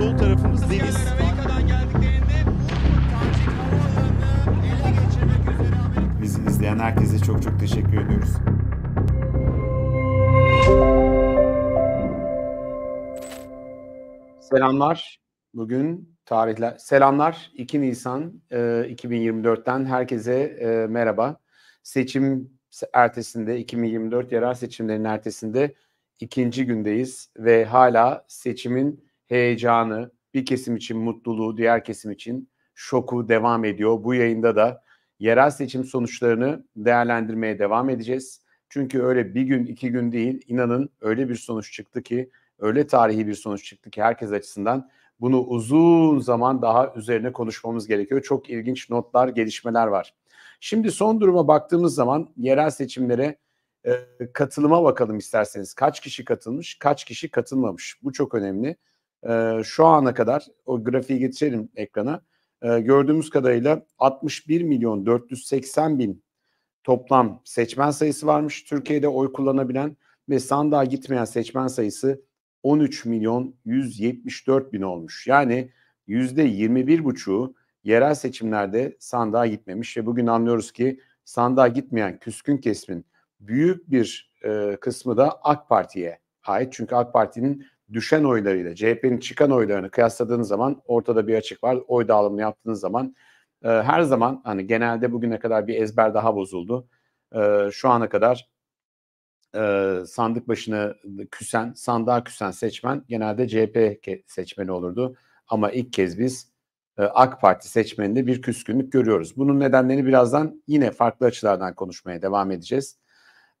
sol tarafımız deniz. Bizi izleyen herkese çok çok teşekkür ediyoruz. Selamlar. Bugün tarihler. Selamlar. 2 Nisan e, 2024'ten herkese e, merhaba. Seçim ertesinde 2024 yerel seçimlerin ertesinde ikinci gündeyiz ve hala seçimin heyecanı, bir kesim için mutluluğu, diğer kesim için şoku devam ediyor. Bu yayında da yerel seçim sonuçlarını değerlendirmeye devam edeceğiz. Çünkü öyle bir gün, iki gün değil, inanın öyle bir sonuç çıktı ki, öyle tarihi bir sonuç çıktı ki herkes açısından bunu uzun zaman daha üzerine konuşmamız gerekiyor. Çok ilginç notlar, gelişmeler var. Şimdi son duruma baktığımız zaman yerel seçimlere e, katılıma bakalım isterseniz. Kaç kişi katılmış, kaç kişi katılmamış? Bu çok önemli e, şu ana kadar o grafiği getirelim ekrana. E, gördüğümüz kadarıyla 61 milyon 480 bin toplam seçmen sayısı varmış. Türkiye'de oy kullanabilen ve sandığa gitmeyen seçmen sayısı 13 milyon 174 bin olmuş. Yani yüzde 21 buçu yerel seçimlerde sandığa gitmemiş ve bugün anlıyoruz ki sandığa gitmeyen küskün kesimin büyük bir e, kısmı da AK Parti'ye ait. Çünkü AK Parti'nin düşen oylarıyla CHP'nin çıkan oylarını kıyasladığınız zaman ortada bir açık var. Oy dağılımını yaptığınız zaman e, her zaman hani genelde bugüne kadar bir ezber daha bozuldu. E, şu ana kadar e, sandık başına küsen, sandığa küsen seçmen genelde CHP seçmeni olurdu. Ama ilk kez biz e, AK Parti seçmeninde bir küskünlük görüyoruz. Bunun nedenlerini birazdan yine farklı açılardan konuşmaya devam edeceğiz.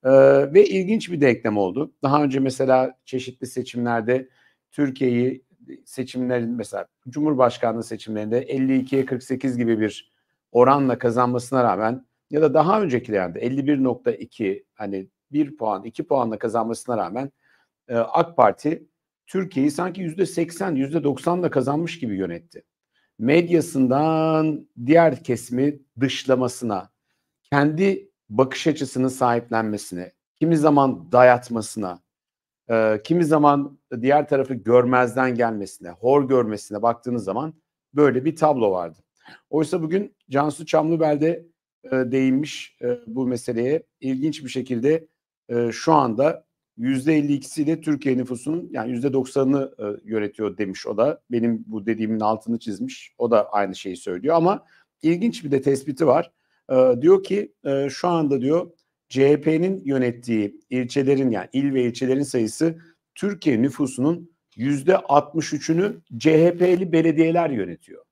Ee, ve ilginç bir denklem oldu. Daha önce mesela çeşitli seçimlerde Türkiye'yi e, seçimlerin mesela Cumhurbaşkanlığı seçimlerinde 52'ye 48 gibi bir oranla kazanmasına rağmen ya da daha öncekilerde 51.2 hani 1 puan 2 puanla kazanmasına rağmen e, AK Parti Türkiye'yi sanki %80 %90'la kazanmış gibi yönetti. Medyasından diğer kesimi dışlamasına, kendi bakış açısını sahiplenmesine, kimi zaman dayatmasına, e, kimi zaman diğer tarafı görmezden gelmesine, hor görmesine baktığınız zaman böyle bir tablo vardı. Oysa bugün Cansu Çamlıbel'de e, değinmiş e, bu meseleye ilginç bir şekilde e, şu anda %52'siyle Türkiye nüfusunun yani %90'ını e, yönetiyor demiş o da. Benim bu dediğimin altını çizmiş. O da aynı şeyi söylüyor ama ilginç bir de tespiti var. E, diyor ki e, şu anda diyor CHP'nin yönettiği ilçelerin yani il ve ilçelerin sayısı Türkiye nüfusunun yüzde 63'ünü CHP'li belediyeler yönetiyor.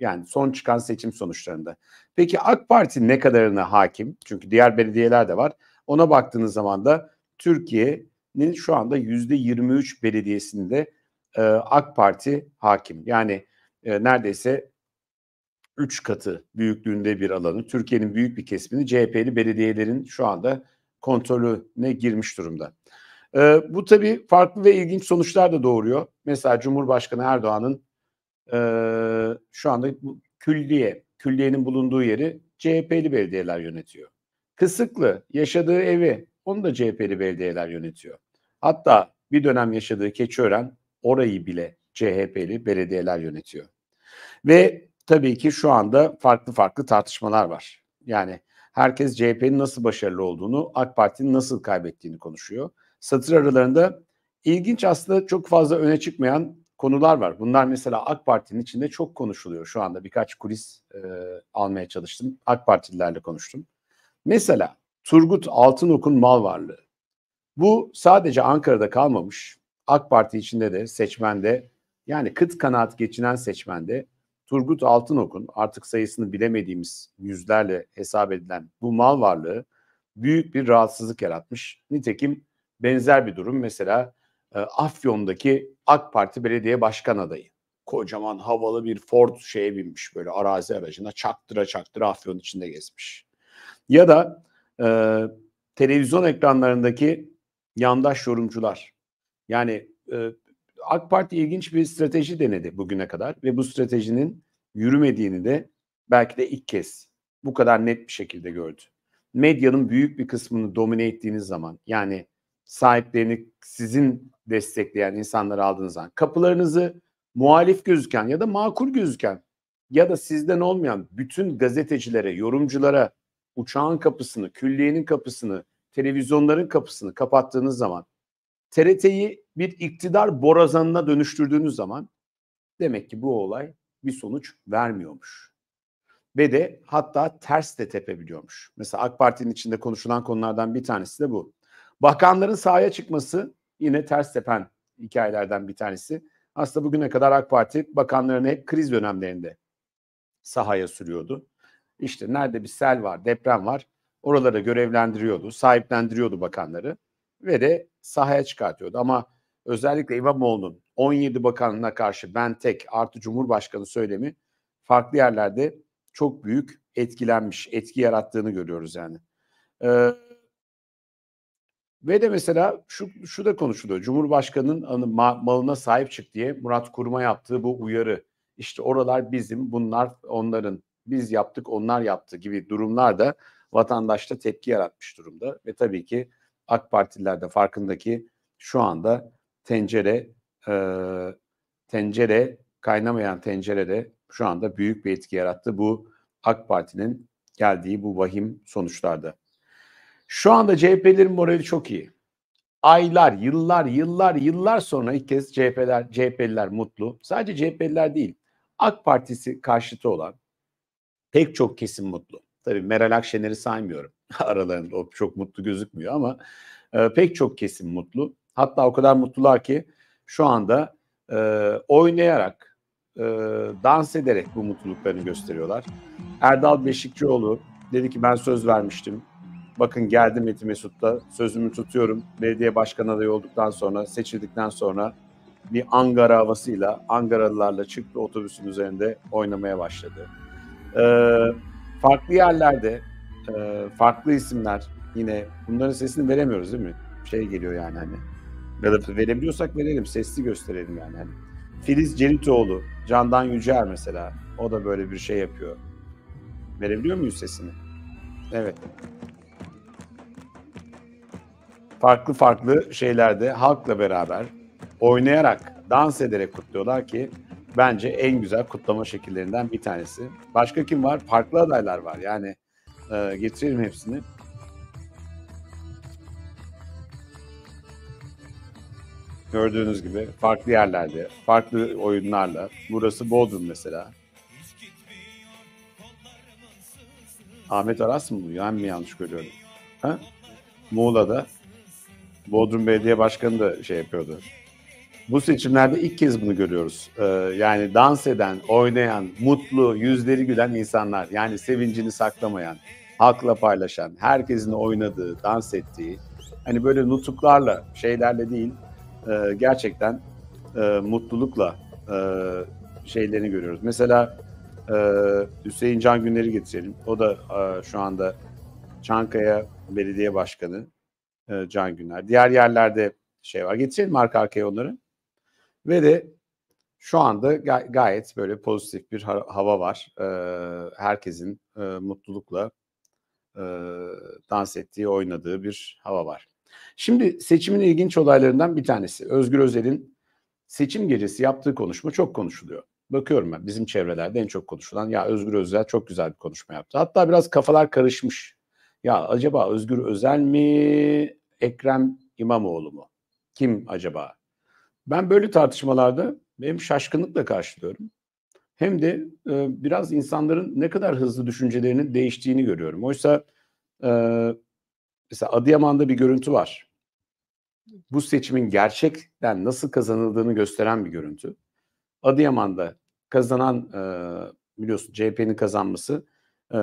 Yani son çıkan seçim sonuçlarında. Peki AK Parti ne kadarına hakim? Çünkü diğer belediyeler de var. Ona baktığınız zaman da Türkiye'nin şu anda yüzde 23 belediyesinde e, AK Parti hakim. Yani e, neredeyse 3 katı büyüklüğünde bir alanı Türkiye'nin büyük bir kesmini CHP'li belediyelerin şu anda kontrolüne girmiş durumda. Ee, bu tabii farklı ve ilginç sonuçlar da doğuruyor. Mesela Cumhurbaşkanı Erdoğan'ın e, şu anda külliye, külliyenin bulunduğu yeri CHP'li belediyeler yönetiyor. Kısıklı yaşadığı evi onu da CHP'li belediyeler yönetiyor. Hatta bir dönem yaşadığı Keçiören orayı bile CHP'li belediyeler yönetiyor. Ve tabii ki şu anda farklı farklı tartışmalar var. Yani herkes CHP'nin nasıl başarılı olduğunu, AK Parti'nin nasıl kaybettiğini konuşuyor. Satır aralarında ilginç aslında çok fazla öne çıkmayan konular var. Bunlar mesela AK Parti'nin içinde çok konuşuluyor şu anda. Birkaç kulis e, almaya çalıştım. AK Partililerle konuştum. Mesela Turgut Altınok'un mal varlığı. Bu sadece Ankara'da kalmamış. AK Parti içinde de seçmende yani kıt kanaat geçinen seçmende Turgut Altınok'un artık sayısını bilemediğimiz yüzlerle hesap edilen bu mal varlığı büyük bir rahatsızlık yaratmış. Nitekim benzer bir durum mesela e, Afyon'daki AK Parti belediye başkan adayı. Kocaman havalı bir Ford şeye binmiş böyle arazi aracına çaktıra çaktıra Afyon içinde gezmiş. Ya da e, televizyon ekranlarındaki yandaş yorumcular. Yani e, AK Parti ilginç bir strateji denedi bugüne kadar ve bu stratejinin yürümediğini de belki de ilk kez bu kadar net bir şekilde gördü. Medyanın büyük bir kısmını domine ettiğiniz zaman yani sahiplerini sizin destekleyen insanları aldığınız zaman kapılarınızı muhalif gözüken ya da makul gözüken ya da sizden olmayan bütün gazetecilere, yorumculara uçağın kapısını, külliyenin kapısını, televizyonların kapısını kapattığınız zaman TRT'yi bir iktidar borazanına dönüştürdüğünüz zaman demek ki bu olay bir sonuç vermiyormuş. Ve de hatta ters de tepebiliyormuş. Mesela AK Parti'nin içinde konuşulan konulardan bir tanesi de bu. Bakanların sahaya çıkması yine ters tepen hikayelerden bir tanesi. Aslında bugüne kadar AK Parti bakanlarını hep kriz dönemlerinde sahaya sürüyordu. İşte nerede bir sel var, deprem var oralara görevlendiriyordu, sahiplendiriyordu bakanları ve de sahaya çıkartıyordu. Ama özellikle İmamoğlu'nun 17 bakanına karşı ben tek artı Cumhurbaşkanı söylemi farklı yerlerde çok büyük etkilenmiş, etki yarattığını görüyoruz yani. Ee, ve de mesela şu, şu da konuşuluyor. Cumhurbaşkanının malına sahip çık diye Murat Kurum'a yaptığı bu uyarı. İşte oralar bizim, bunlar onların. Biz yaptık, onlar yaptı gibi durumlar da vatandaşta tepki yaratmış durumda. Ve tabii ki AK Partililer de farkındaki şu anda tencere e, tencere kaynamayan tencerede şu anda büyük bir etki yarattı bu AK Parti'nin geldiği bu vahim sonuçlarda. Şu anda CHP'lerin morali çok iyi. Aylar, yıllar, yıllar, yıllar sonra ilk kez CHP'ler, CHP'liler mutlu. Sadece CHP'liler değil. AK Partisi karşıtı olan pek çok kesim mutlu. Tabii Meral Akşener'i saymıyorum. aralarında o çok mutlu gözükmüyor ama e, pek çok kesim mutlu. Hatta o kadar mutlular ki şu anda e, oynayarak, e, dans ederek bu mutluluklarını gösteriyorlar. Erdal Beşikçioğlu dedi ki ben söz vermiştim. Bakın geldim Eti Mesut'ta sözümü tutuyorum. Belediye başkan adayı olduktan sonra, seçildikten sonra bir Angara havasıyla Angaralılarla çıktı otobüsün üzerinde oynamaya başladı. Ee, farklı yerlerde e, farklı isimler yine bunların sesini veremiyoruz değil mi? Şey geliyor yani hani. Ya da verebiliyorsak verelim. Sesli gösterelim yani. Hani. Filiz Celitoğlu, Candan Yücel mesela. O da böyle bir şey yapıyor. Verebiliyor muyuz sesini? Evet. Farklı farklı şeylerde halkla beraber oynayarak, dans ederek kutluyorlar ki bence en güzel kutlama şekillerinden bir tanesi. Başka kim var? Farklı adaylar var. Yani ee, getirelim hepsini. Gördüğünüz gibi farklı yerlerde, farklı oyunlarla. Burası Bodrum mesela. Ahmet Aras mı bu? Yani mi yanlış görüyorum? Ha? Muğla'da Bodrum Belediye Başkanı da şey yapıyordu. Bu seçimlerde ilk kez bunu görüyoruz. Ee, yani dans eden, oynayan, mutlu, yüzleri gülen insanlar. Yani sevincini saklamayan, halkla paylaşan, herkesin oynadığı, dans ettiği. Hani böyle nutuklarla, şeylerle değil, e, gerçekten e, mutlulukla e, şeylerini görüyoruz. Mesela e, Hüseyin Can Günler'i getirelim. O da şu anda Çankaya Belediye Başkanı Can Günler. Diğer yerlerde şey var. Getirelim arka arkaya onları. Ve de şu anda gayet böyle pozitif bir hava var. herkesin mutlulukla dans ettiği, oynadığı bir hava var. Şimdi seçimin ilginç olaylarından bir tanesi. Özgür Özel'in seçim gecesi yaptığı konuşma çok konuşuluyor. Bakıyorum ben bizim çevrelerde en çok konuşulan ya Özgür Özel çok güzel bir konuşma yaptı. Hatta biraz kafalar karışmış. Ya acaba Özgür Özel mi, Ekrem İmamoğlu mu? Kim acaba ben böyle tartışmalarda hem şaşkınlıkla karşılıyorum hem de e, biraz insanların ne kadar hızlı düşüncelerinin değiştiğini görüyorum. Oysa e, mesela Adıyaman'da bir görüntü var. Bu seçimin gerçekten nasıl kazanıldığını gösteren bir görüntü. Adıyaman'da kazanan e, biliyorsun CHP'nin kazanması e,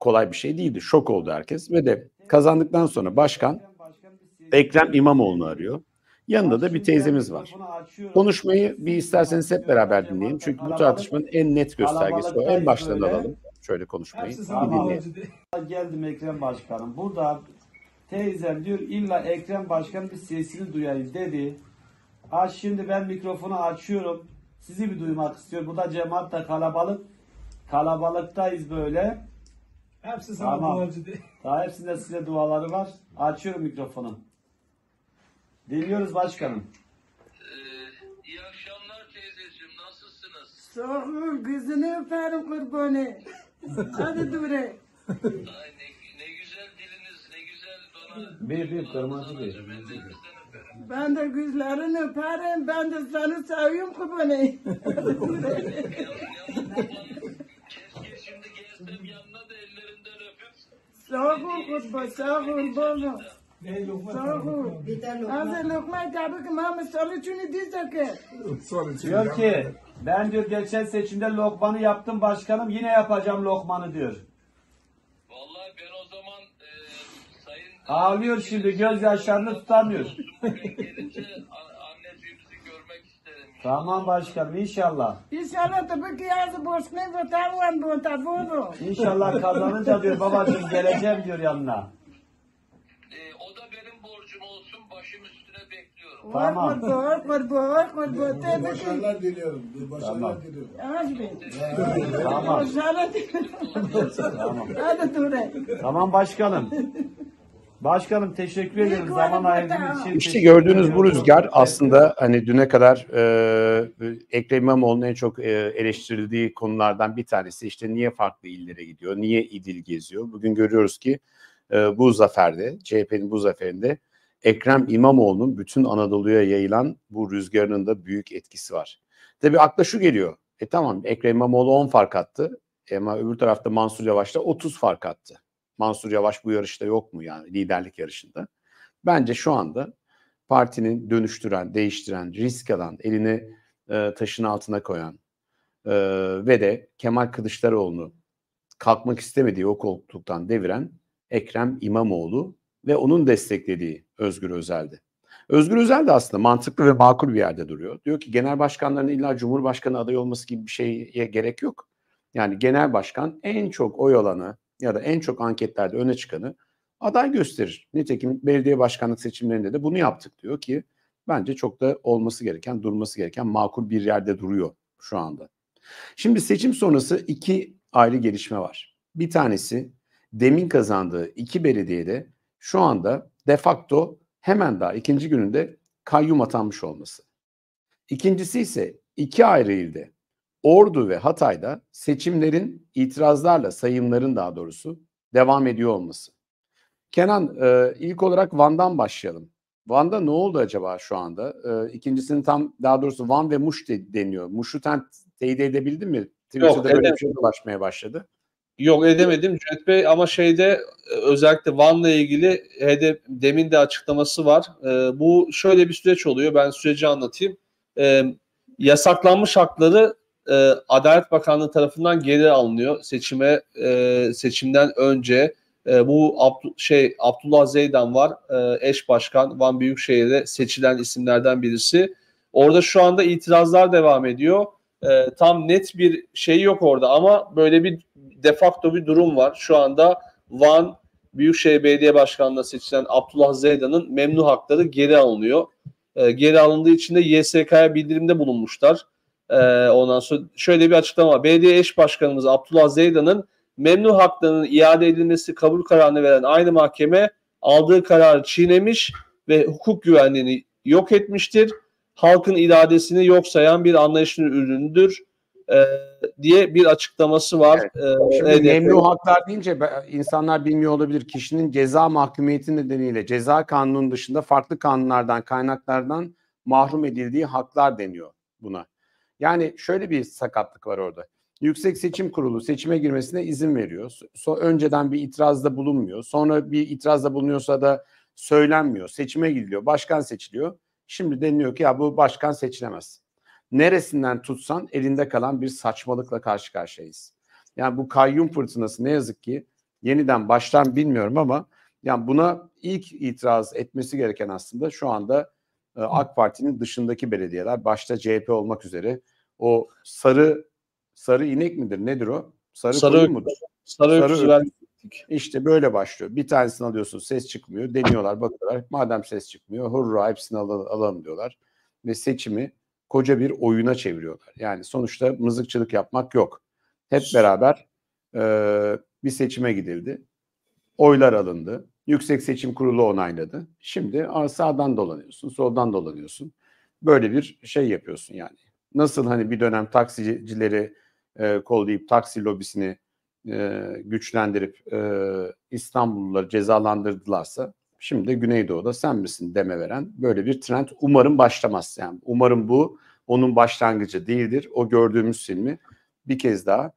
kolay bir şey değildi. Şok oldu herkes ve de kazandıktan sonra başkan Ekrem İmamoğlu'nu arıyor. Yanında da bir teyzemiz var. Konuşmayı bir isterseniz hep beraber dinleyelim. Çünkü bu tartışmanın en net göstergesi o. En baştan alalım. Şöyle konuşmayı bir dinleyelim. Geldim Ekrem Başkanım. Burada teyzem diyor illa Ekrem Başkan bir sesini duyayım dedi. Ha şimdi ben mikrofonu açıyorum. Sizi bir duymak istiyorum. Burada cemaat da kalabalık. Kalabalıktayız böyle. Hepsi sana tamam. duacı değil. Daha hepsinde size duaları var. Açıyorum mikrofonu. Dinliyoruz başkanım. Ee, iyi akşamlar teyzeciğim. Nasılsınız? Sağ olun. Kızını öperim kurbanı. Hadi dure. Ay ne, ne güzel diliniz. Ne güzel bana. Bir bir kırmızı bir. Ben de kızlarını öperim. Ben de seni seviyorum kurbanı. Hadi dure. Keşke şimdi gelsem yanına da ellerinden öpüp. Sağ ol kurban. Sağ ol bana. Doğru. Hazır Lokman tabi ki Muhammed Salih Çuni diyor ki. Diyor ki ben diyor geçen seçimde lokmanı yaptım başkanım yine yapacağım lokmanı diyor. Vallahi ben o zaman e, sayın... Ağlıyor şimdi göz yaşlarını tutamıyor. Tamam başkanım inşallah. İnşallah tabii ki yazı boşuna ve tarvan bu tabi olur. İnşallah kazanınca diyor babacığım geleceğim diyor yanına. Tamam. Akbar, Akbar, Akbar, Akbar. Başarılar diliyorum. Başarılar Tamam. diliyorum. Ağaç bey. Tamam. Başarılar Tamam. Hadi Tuğrul. Tamam başkanım. Başkanım teşekkür ederim zaman ayırdığınız için. İşte gördüğünüz bu rüzgar aslında hani düne kadar e, Ekrem İmamoğlu'nun en çok e, eleştirildiği konulardan bir tanesi. İşte niye farklı illere gidiyor, niye İdil geziyor? Bugün görüyoruz ki e, bu zaferde, CHP'nin bu zaferinde Ekrem İmamoğlu'nun bütün Anadolu'ya yayılan bu rüzgarının da büyük etkisi var. Tabii akla şu geliyor. E tamam Ekrem İmamoğlu 10 fark attı. E ama öbür tarafta Mansur Yavaş da 30 fark attı. Mansur Yavaş bu yarışta yok mu yani liderlik yarışında? Bence şu anda partinin dönüştüren, değiştiren, risk alan, elini e, taşın altına koyan e, ve de Kemal Kılıçdaroğlu'nu kalkmak istemediği o koltuktan deviren Ekrem İmamoğlu ve onun desteklediği Özgür Özel'di. Özgür Özel de aslında mantıklı ve makul bir yerde duruyor. Diyor ki genel başkanların illa cumhurbaşkanı adayı olması gibi bir şeye gerek yok. Yani genel başkan en çok oy alanı ya da en çok anketlerde öne çıkanı aday gösterir. Nitekim belediye başkanlık seçimlerinde de bunu yaptık diyor ki bence çok da olması gereken, durması gereken makul bir yerde duruyor şu anda. Şimdi seçim sonrası iki ayrı gelişme var. Bir tanesi demin kazandığı iki belediyede şu anda de facto hemen daha ikinci gününde kayyum atanmış olması. İkincisi ise iki ayrı ilde Ordu ve Hatay'da seçimlerin itirazlarla sayımların daha doğrusu devam ediyor olması. Kenan e, ilk olarak Van'dan başlayalım. Van'da ne oldu acaba şu anda? E, tam daha doğrusu Van ve Muş deniyor. Muş'u sen teyit edebildin mi? Twitter'da Yok, böyle bir şey dolaşmaya başladı. Yok edemedim Cüret Bey ama şeyde e, özellikle Van'la ilgili HDP, demin de açıklaması var. E, bu şöyle bir süreç oluyor. Ben süreci anlatayım. E, yasaklanmış hakları e, Adalet Bakanlığı tarafından geri alınıyor. Seçime e, seçimden önce e, bu Abdu, şey Abdullah Zeydan var. E, eş başkan Van Büyükşehir'de seçilen isimlerden birisi. Orada şu anda itirazlar devam ediyor e, tam net bir şey yok orada ama böyle bir defakto bir durum var. Şu anda Van Büyükşehir Belediye Başkanlığı'na seçilen Abdullah Zeydan'ın memnun hakları geri alınıyor. E, geri alındığı için de YSK'ya bildirimde bulunmuşlar. E, ondan sonra şöyle bir açıklama. Belediye eş başkanımız Abdullah Zeydan'ın memnun haklarının iade edilmesi kabul kararını veren aynı mahkeme aldığı kararı çiğnemiş ve hukuk güvenliğini yok etmiştir halkın iradesini yok sayan bir anlayışın ürünüdür e, diye bir açıklaması var. Evet. E, memnu haklar deyince insanlar bilmiyor olabilir. Kişinin ceza mahkumiyeti nedeniyle ceza kanunun dışında farklı kanunlardan, kaynaklardan mahrum edildiği haklar deniyor buna. Yani şöyle bir sakatlık var orada. Yüksek Seçim Kurulu seçime girmesine izin veriyor. So önceden bir itirazda bulunmuyor. Sonra bir itirazda bulunuyorsa da söylenmiyor. Seçime gidiliyor. Başkan seçiliyor. Şimdi deniliyor ki ya bu başkan seçilemez. Neresinden tutsan elinde kalan bir saçmalıkla karşı karşıyayız. Yani bu kayyum fırtınası ne yazık ki yeniden baştan bilmiyorum ama yani buna ilk itiraz etmesi gereken aslında şu anda e, AK Parti'nin dışındaki belediyeler başta CHP olmak üzere o sarı sarı inek midir nedir o? Sarı, sarı koyun mudur? Sarı, sarı öküz, öküz ettik. İşte böyle başlıyor. Bir tanesini alıyorsun ses çıkmıyor. Deniyorlar bakıyorlar. Madem ses çıkmıyor hurra hepsini alalım, alalım diyorlar. Ve seçimi koca bir oyuna çeviriyorlar. Yani sonuçta mızıkçılık yapmak yok. Hep beraber e, bir seçime gidildi. Oylar alındı. Yüksek Seçim Kurulu onayladı. Şimdi sağdan dolanıyorsun, soldan dolanıyorsun. Böyle bir şey yapıyorsun yani. Nasıl hani bir dönem taksicileri e, kollayıp taksi lobisini e, güçlendirip e, İstanbulluları cezalandırdılarsa şimdi Güneydoğu'da sen misin deme veren böyle bir trend umarım başlamaz. Yani umarım bu onun başlangıcı değildir. O gördüğümüz filmi bir kez daha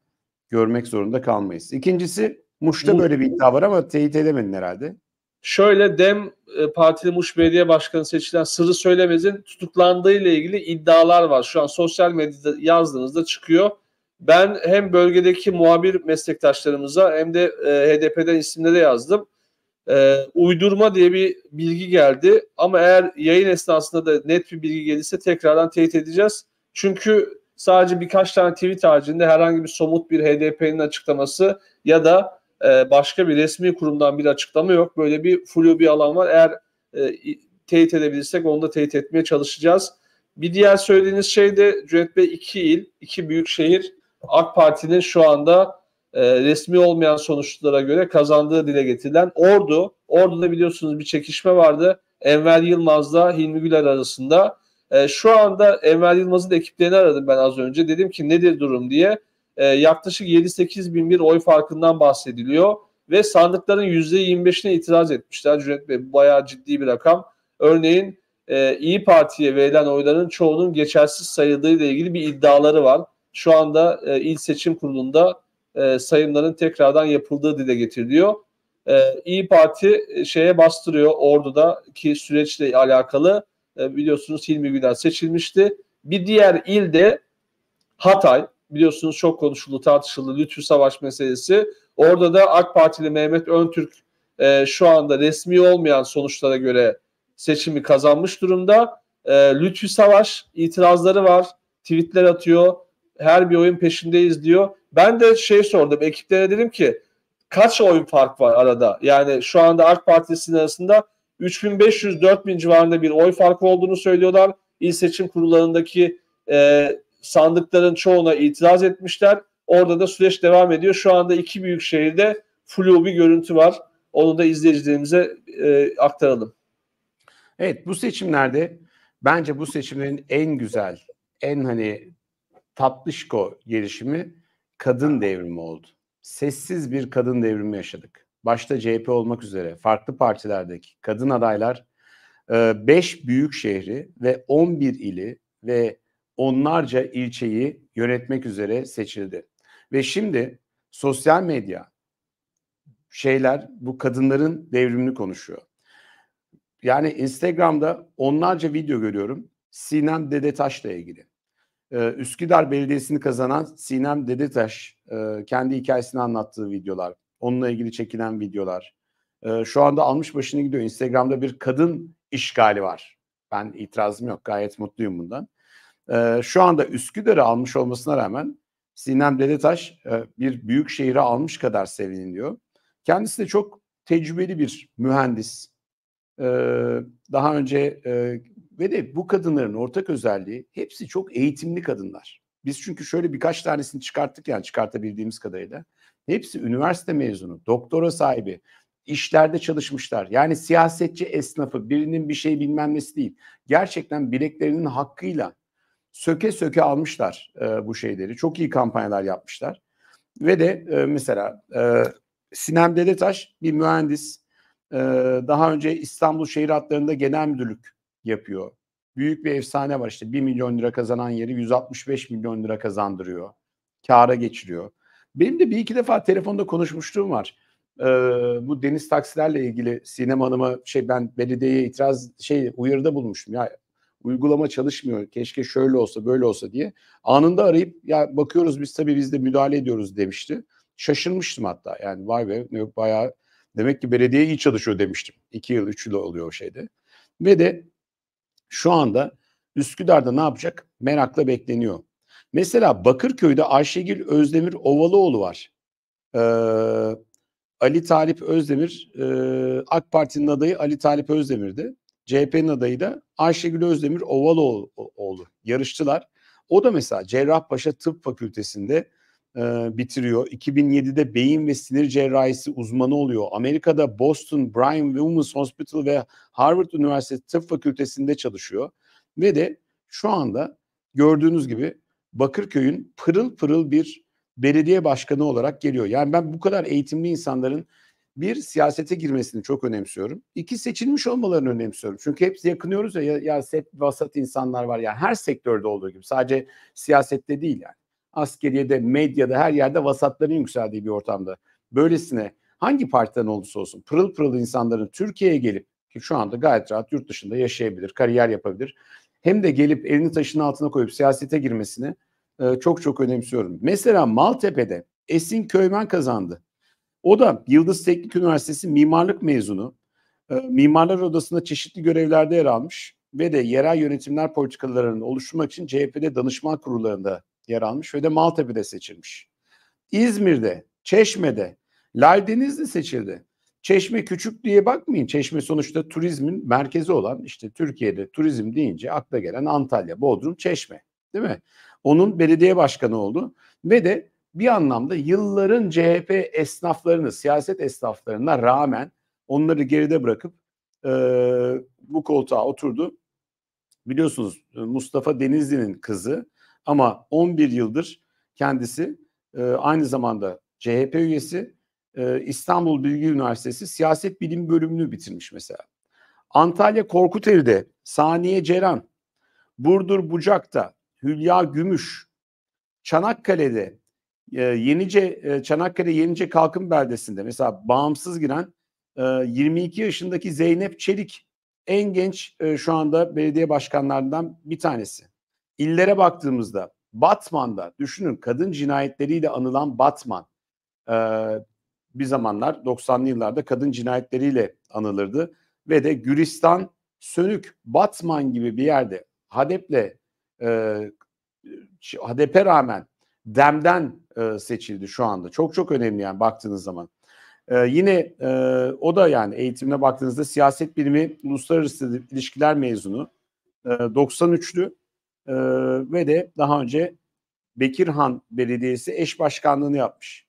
görmek zorunda kalmayız. İkincisi Muş'ta böyle bir iddia var ama teyit edemedin herhalde. Şöyle Dem e, Partili Muş Belediye Başkanı seçilen Sırrı Söylemez'in tutuklandığı ile ilgili iddialar var. Şu an sosyal medyada yazdığınızda çıkıyor. Ben hem bölgedeki muhabir meslektaşlarımıza hem de e, HDP'den isimlere yazdım. E, uydurma diye bir bilgi geldi ama eğer yayın esnasında da net bir bilgi gelirse tekrardan teyit edeceğiz. Çünkü sadece birkaç tane tweet haricinde herhangi bir somut bir HDP'nin açıklaması ya da e, başka bir resmi kurumdan bir açıklama yok. Böyle bir flu bir alan var. Eğer e, teyit edebilirsek onu da teyit etmeye çalışacağız. Bir diğer söylediğiniz şey de Cüneyt Bey iki il, iki büyük şehir AK Parti'nin şu anda e, resmi olmayan sonuçlara göre kazandığı dile getirilen Ordu. Ordu'da biliyorsunuz bir çekişme vardı. Enver Yılmaz'la Hilmi Güler arasında. E, şu anda Enver Yılmaz'ın ekiplerini aradım ben az önce. Dedim ki nedir durum diye. E, yaklaşık 7-8 bin bir oy farkından bahsediliyor. Ve sandıkların %25'ine itiraz etmişler. cüret Bey bu bayağı ciddi bir rakam. Örneğin e, İyi Parti'ye verilen oyların çoğunun geçersiz sayıldığı ile ilgili bir iddiaları var şu anda e, il seçim kurulunda e, sayımların tekrardan yapıldığı dile getiriliyor. E, İyi Parti e, şeye bastırıyor ki süreçle alakalı e, biliyorsunuz Hilmi Güler seçilmişti. Bir diğer il de Hatay biliyorsunuz çok konuşuldu tartışıldı Lütfü Savaş meselesi. Orada da AK Partili Mehmet Öntürk e, şu anda resmi olmayan sonuçlara göre seçimi kazanmış durumda. E, Lütfü Savaş itirazları var tweetler atıyor her bir oyun peşindeyiz diyor. Ben de şey sordum ekiplere dedim ki kaç oyun fark var arada? Yani şu anda AK Partisi'nin arasında 3500-4000 civarında bir oy farkı olduğunu söylüyorlar. İl seçim kurullarındaki e, sandıkların çoğuna itiraz etmişler. Orada da süreç devam ediyor. Şu anda iki büyük şehirde flu bir görüntü var. Onu da izleyicilerimize e, aktaralım. Evet bu seçimlerde bence bu seçimlerin en güzel, en hani Tatlışko gelişimi kadın devrimi oldu. Sessiz bir kadın devrimi yaşadık. Başta CHP olmak üzere farklı partilerdeki kadın adaylar 5 e, büyük şehri ve 11 ili ve onlarca ilçeyi yönetmek üzere seçildi. Ve şimdi sosyal medya şeyler bu kadınların devrimini konuşuyor. Yani Instagram'da onlarca video görüyorum. Sinem Dedetaş'la ilgili. Ee, Üsküdar Belediyesi'ni kazanan Sinem Dedetaş e, kendi hikayesini anlattığı videolar, onunla ilgili çekilen videolar. E, şu anda almış başını gidiyor. Instagram'da bir kadın işgali var. Ben itirazım yok. Gayet mutluyum bundan. E, şu anda Üsküdar'ı almış olmasına rağmen Sinem Dedetaş e, bir büyük şehri almış kadar seviniliyor. Kendisi de çok tecrübeli bir mühendis. daha önce e, ve de bu kadınların ortak özelliği hepsi çok eğitimli kadınlar. Biz çünkü şöyle birkaç tanesini çıkarttık yani çıkartabildiğimiz kadarıyla. Hepsi üniversite mezunu, doktora sahibi, işlerde çalışmışlar. Yani siyasetçi esnafı, birinin bir şey bilmemesi değil. Gerçekten bileklerinin hakkıyla söke söke almışlar e, bu şeyleri. Çok iyi kampanyalar yapmışlar. Ve de e, mesela e, Sinem Dedetaş bir mühendis. E, daha önce İstanbul Şehir Hatları'nda genel müdürlük yapıyor. Büyük bir efsane var işte 1 milyon lira kazanan yeri 165 milyon lira kazandırıyor. Kâra geçiriyor. Benim de bir iki defa telefonda konuşmuşluğum var. Ee, bu deniz taksilerle ilgili Sinem Hanım'a şey ben belediyeye itiraz şey uyarıda bulmuştum. Ya uygulama çalışmıyor keşke şöyle olsa böyle olsa diye. Anında arayıp ya bakıyoruz biz tabii biz de müdahale ediyoruz demişti. Şaşırmıştım hatta yani vay be bayağı demek ki belediye iyi çalışıyor demiştim. İki yıl üç yıl oluyor o şeyde. Ve de şu anda Üsküdar'da ne yapacak merakla bekleniyor. Mesela Bakırköy'de Ayşegül Özdemir Ovalıoğlu var. Ee, Ali Talip Özdemir, e, AK Parti'nin adayı Ali Talip Özdemir'di. CHP'nin adayı da Ayşegül Özdemir Ovaloğlu. Yarıştılar. O da mesela Cerrahpaşa Tıp Fakültesi'nde e, bitiriyor. 2007'de beyin ve sinir cerrahisi uzmanı oluyor. Amerika'da Boston Brian Women's Hospital ve Harvard Üniversitesi Tıp Fakültesi'nde çalışıyor. Ve de şu anda gördüğünüz gibi Bakırköy'ün pırıl pırıl bir belediye başkanı olarak geliyor. Yani ben bu kadar eğitimli insanların bir siyasete girmesini çok önemsiyorum. İki seçilmiş olmalarını önemsiyorum. Çünkü hepsi yakınıyoruz ya ya, hep set vasat insanlar var ya yani her sektörde olduğu gibi sadece siyasette değil yani askeriyede, medyada, her yerde vasatların yükseldiği bir ortamda. Böylesine hangi partiden olursa olsun pırıl pırıl insanların Türkiye'ye gelip ki şu anda gayet rahat yurt dışında yaşayabilir, kariyer yapabilir. Hem de gelip elini taşın altına koyup siyasete girmesini e, çok çok önemsiyorum. Mesela Maltepe'de Esin Köymen kazandı. O da Yıldız Teknik Üniversitesi mimarlık mezunu. E, Mimarlar Odası'nda çeşitli görevlerde yer almış ve de yerel yönetimler politikalarının oluşturmak için CHP'de danışma kurullarında yer almış ve de Maltepe'de seçilmiş. İzmir'de, Çeşme'de, Lal Denizli seçildi. Çeşme küçük diye bakmayın. Çeşme sonuçta turizmin merkezi olan işte Türkiye'de turizm deyince akla gelen Antalya, Bodrum, Çeşme değil mi? Onun belediye başkanı oldu ve de bir anlamda yılların CHP esnaflarını, siyaset esnaflarına rağmen onları geride bırakıp e, bu koltuğa oturdu. Biliyorsunuz Mustafa Denizli'nin kızı ama 11 yıldır kendisi e, aynı zamanda CHP üyesi e, İstanbul Bilgi Üniversitesi Siyaset Bilim Bölümünü bitirmiş mesela. Antalya Korkuteli'de Saniye Ceren, Burdur Bucak'ta Hülya Gümüş, Çanakkale'de e, Yenice e, Çanakkale Yenice Kalkın Beldesi'nde mesela bağımsız giren e, 22 yaşındaki Zeynep Çelik en genç e, şu anda belediye başkanlarından bir tanesi illere baktığımızda Batman'da düşünün kadın cinayetleriyle anılan Batman e, bir zamanlar 90'lı yıllarda kadın cinayetleriyle anılırdı ve de Güristan sönük Batman gibi bir yerde HADEP'le e, HADEP'e rağmen DEM'den e, seçildi şu anda. Çok çok önemli yani baktığınız zaman. E, yine e, o da yani eğitimine baktığınızda siyaset bilimi uluslararası ilişkiler mezunu. E, 93'lü ee, ve de daha önce Bekirhan Belediyesi eş başkanlığını yapmış.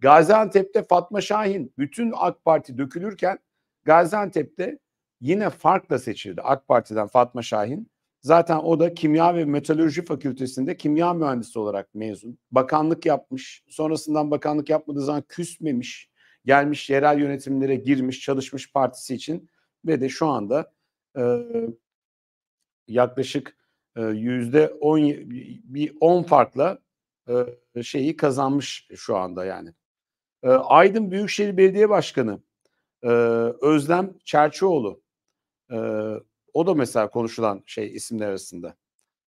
Gaziantep'te Fatma Şahin bütün AK Parti dökülürken Gaziantep'te yine farkla seçildi AK Parti'den Fatma Şahin. Zaten o da Kimya ve Metalürji Fakültesinde kimya mühendisi olarak mezun. Bakanlık yapmış. Sonrasından bakanlık yapmadığı zaman küsmemiş. Gelmiş yerel yönetimlere girmiş, çalışmış partisi için ve de şu anda e, yaklaşık yüzde on bir on farkla e, şeyi kazanmış şu anda yani. E, Aydın Büyükşehir Belediye Başkanı e, Özlem Çerçioğlu e, o da mesela konuşulan şey isimler arasında.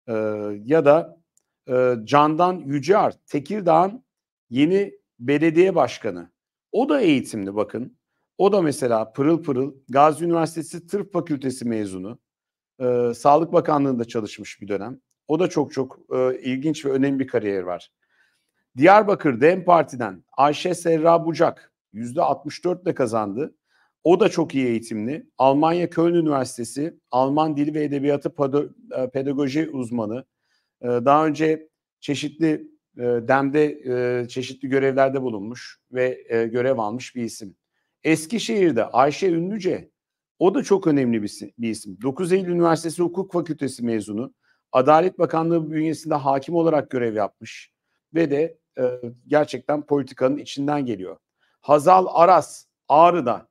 E, ya da e, Candan Yücear Tekirdağ'ın yeni belediye başkanı. O da eğitimli bakın. O da mesela pırıl pırıl Gazi Üniversitesi Tıp Fakültesi mezunu e, Sağlık Bakanlığı'nda çalışmış bir dönem. O da çok çok e, ilginç ve önemli bir kariyer var. Diyarbakır Dem Parti'den Ayşe Serra Bucak %64 ile kazandı. O da çok iyi eğitimli. Almanya Köln Üniversitesi Alman Dili ve Edebiyatı Pedagoji uzmanı. Daha önce çeşitli DEM'de çeşitli görevlerde bulunmuş ve görev almış bir isim. Eskişehir'de Ayşe Ünlüce o da çok önemli bir, bir isim. 9 Eylül Üniversitesi Hukuk Fakültesi mezunu. Adalet Bakanlığı bünyesinde hakim olarak görev yapmış ve de e, gerçekten politikanın içinden geliyor. Hazal Aras Ağrı'da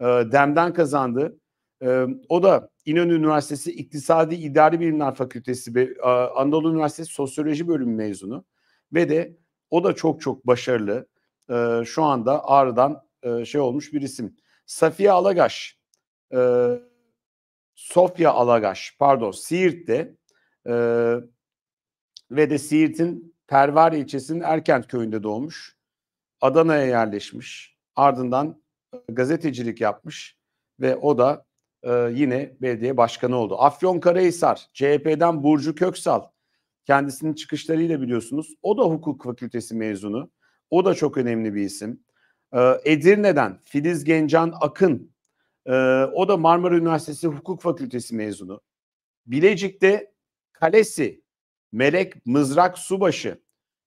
e, DEM'den kazandı. E, o da İnönü Üniversitesi İktisadi İdari Bilimler Fakültesi ve e, Anadolu Üniversitesi Sosyoloji Bölümü mezunu ve de o da çok çok başarılı. E, şu anda Ağrı'dan e, şey olmuş bir isim. Safiye Alagaş e, Sofya Alagaş pardon Siirt'te e, ve de Siirt'in Pervari ilçesinin Erkent köyünde doğmuş. Adana'ya yerleşmiş. Ardından gazetecilik yapmış ve o da e, yine belediye başkanı oldu. Afyon Afyonkarahisar, CHP'den Burcu Köksal. Kendisinin çıkışlarıyla biliyorsunuz. O da hukuk fakültesi mezunu. O da çok önemli bir isim. E, Edirne'den Filiz Gencan Akın o da Marmara Üniversitesi Hukuk Fakültesi mezunu. Bilecik'te Kalesi, Melek Mızrak Subaşı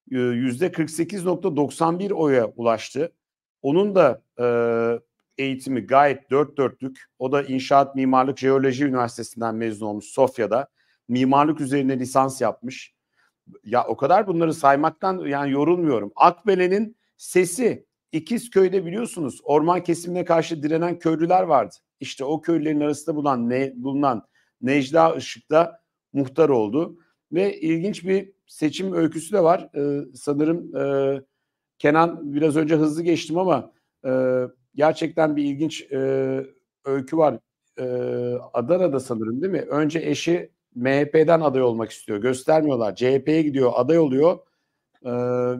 yüzde %48.91 oya ulaştı. Onun da e, eğitimi gayet dört dörtlük. O da İnşaat Mimarlık Jeoloji Üniversitesi'nden mezun olmuş Sofya'da. Mimarlık üzerine lisans yapmış. Ya o kadar bunları saymaktan yani yorulmuyorum. Akbele'nin sesi İkizköy'de biliyorsunuz orman kesimine karşı direnen köylüler vardı. İşte o köylülerin arasında bulunan, ne, bulunan Necla Işık da muhtar oldu. Ve ilginç bir seçim öyküsü de var. Ee, sanırım e, Kenan biraz önce hızlı geçtim ama e, gerçekten bir ilginç e, öykü var. E, Adana'da sanırım değil mi? Önce eşi MHP'den aday olmak istiyor. Göstermiyorlar. CHP'ye gidiyor, aday oluyor. E,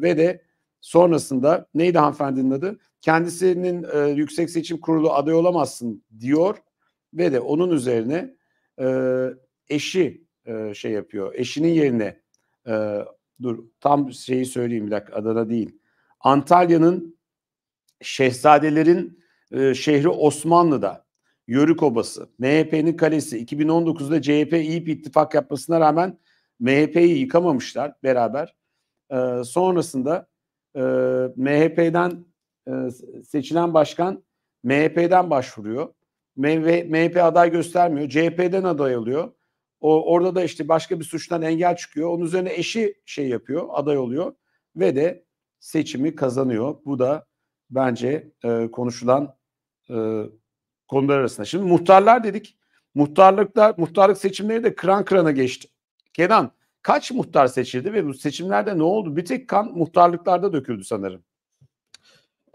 ve de Sonrasında neydi hanımefendinin adı? Kendisinin e, Yüksek Seçim Kurulu aday olamazsın diyor ve de onun üzerine e, eşi e, şey yapıyor. Eşinin yerine e, dur tam şeyi söyleyeyim bir dakika Adana değil. Antalya'nın şehzadelerin e, şehri Osmanlı'da Yörük Obası, MHP'nin kalesi 2019'da CHP iyi bir ittifak yapmasına rağmen MHP'yi yıkamamışlar beraber. E, sonrasında e, ee, MHP'den e, seçilen başkan MHP'den başvuruyor. MHP aday göstermiyor. CHP'den aday alıyor. O, orada da işte başka bir suçtan engel çıkıyor. Onun üzerine eşi şey yapıyor, aday oluyor ve de seçimi kazanıyor. Bu da bence e, konuşulan e, konular arasında. Şimdi muhtarlar dedik. Muhtarlıklar, muhtarlık seçimleri de kran kırana geçti. Kenan Kaç muhtar seçildi ve bu seçimlerde ne oldu? Bir tek kan muhtarlıklarda döküldü sanırım.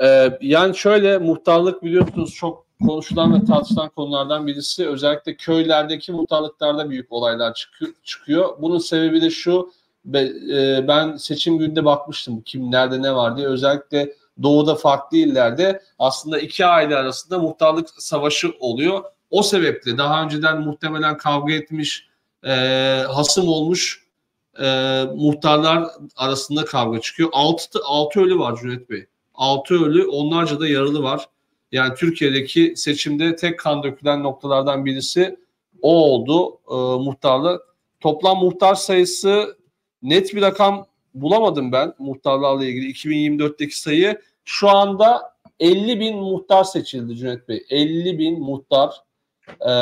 Ee, yani şöyle muhtarlık biliyorsunuz çok konuşulan ve tartışılan konulardan birisi. Özellikle köylerdeki muhtarlıklarda büyük olaylar çıkıyor. Bunun sebebi de şu e, ben seçim günde bakmıştım kim nerede ne var diye. Özellikle doğuda farklı illerde aslında iki aile arasında muhtarlık savaşı oluyor. O sebeple daha önceden muhtemelen kavga etmiş, e, hasım olmuş e, muhtarlar arasında kavga çıkıyor. Altı 6 ölü var Cüneyt Bey. Altı ölü, onlarca da yaralı var. Yani Türkiye'deki seçimde tek kan dökülen noktalardan birisi o oldu e, ee, muhtarla. Toplam muhtar sayısı net bir rakam bulamadım ben muhtarlarla ilgili 2024'teki sayı. Şu anda 50 bin muhtar seçildi Cüneyt Bey. 50 bin muhtar e,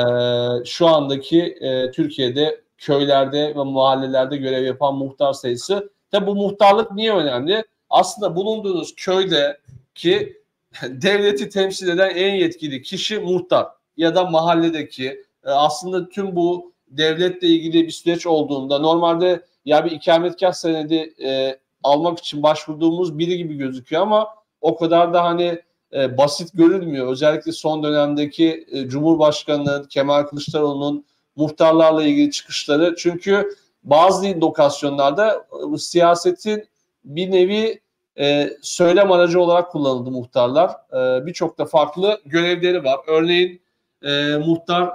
şu andaki e, Türkiye'de köylerde ve mahallelerde görev yapan muhtar sayısı. Tabi bu muhtarlık niye önemli? Aslında bulunduğunuz köyde ki devleti temsil eden en yetkili kişi muhtar ya da mahalledeki e, aslında tüm bu devletle ilgili bir süreç olduğunda normalde ya bir ikametgah senedi e, almak için başvurduğumuz biri gibi gözüküyor ama o kadar da hani e, basit görülmüyor. Özellikle son dönemdeki e, Cumhurbaşkanı'nın, Kemal Kılıçdaroğlu'nun muhtarlarla ilgili çıkışları. Çünkü bazı lokasyonlarda ıı, siyasetin bir nevi e, söylem aracı olarak kullanıldı muhtarlar. E, Birçok da farklı görevleri var. Örneğin e, muhtar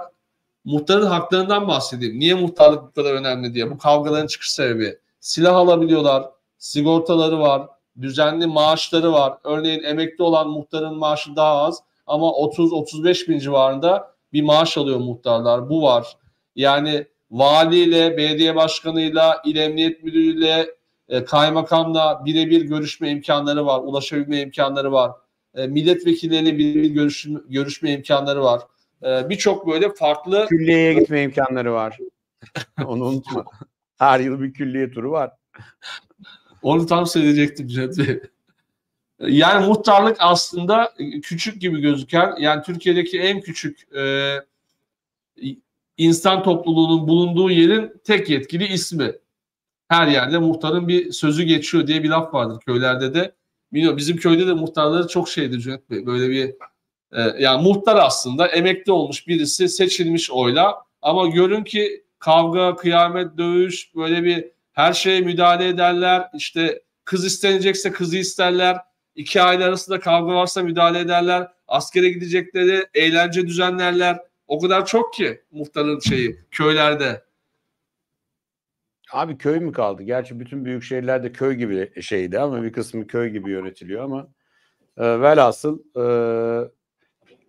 muhtarın haklarından bahsedeyim. Niye muhtarlık bu kadar önemli diye. Bu kavgaların çıkış sebebi. Silah alabiliyorlar, sigortaları var, düzenli maaşları var. Örneğin emekli olan muhtarın maaşı daha az ama 30-35 bin civarında bir maaş alıyor muhtarlar. Bu var. Yani valiyle, belediye başkanıyla, il emniyet müdürüyle, e, kaymakamla birebir görüşme imkanları var, ulaşabilme imkanları var. E, milletvekilleriyle birebir görüşme görüşme imkanları var. E, Birçok böyle farklı... Külliyeye gitme imkanları var. Onu unutma. Her yıl bir külliye turu var. Onu tam söyleyecektim Cüneyt Bey. Yani muhtarlık aslında küçük gibi gözüken, yani Türkiye'deki en küçük e, insan topluluğunun bulunduğu yerin tek yetkili ismi. Her yerde muhtarın bir sözü geçiyor diye bir laf vardır köylerde de. Biliyorum bizim köyde de muhtarları çok şeydir Cüneyt Bey. Böyle bir e, yani muhtar aslında emekli olmuş birisi seçilmiş oyla ama görün ki kavga, kıyamet, dövüş böyle bir her şeye müdahale ederler. İşte kız istenecekse kızı isterler. İki aile arasında kavga varsa müdahale ederler. Askere gidecekleri eğlence düzenlerler o kadar çok ki muhtarın şeyi köylerde. Abi köy mü kaldı? Gerçi bütün büyük şehirlerde köy gibi şeydi ama bir kısmı köy gibi yönetiliyor ama e, velhasıl e,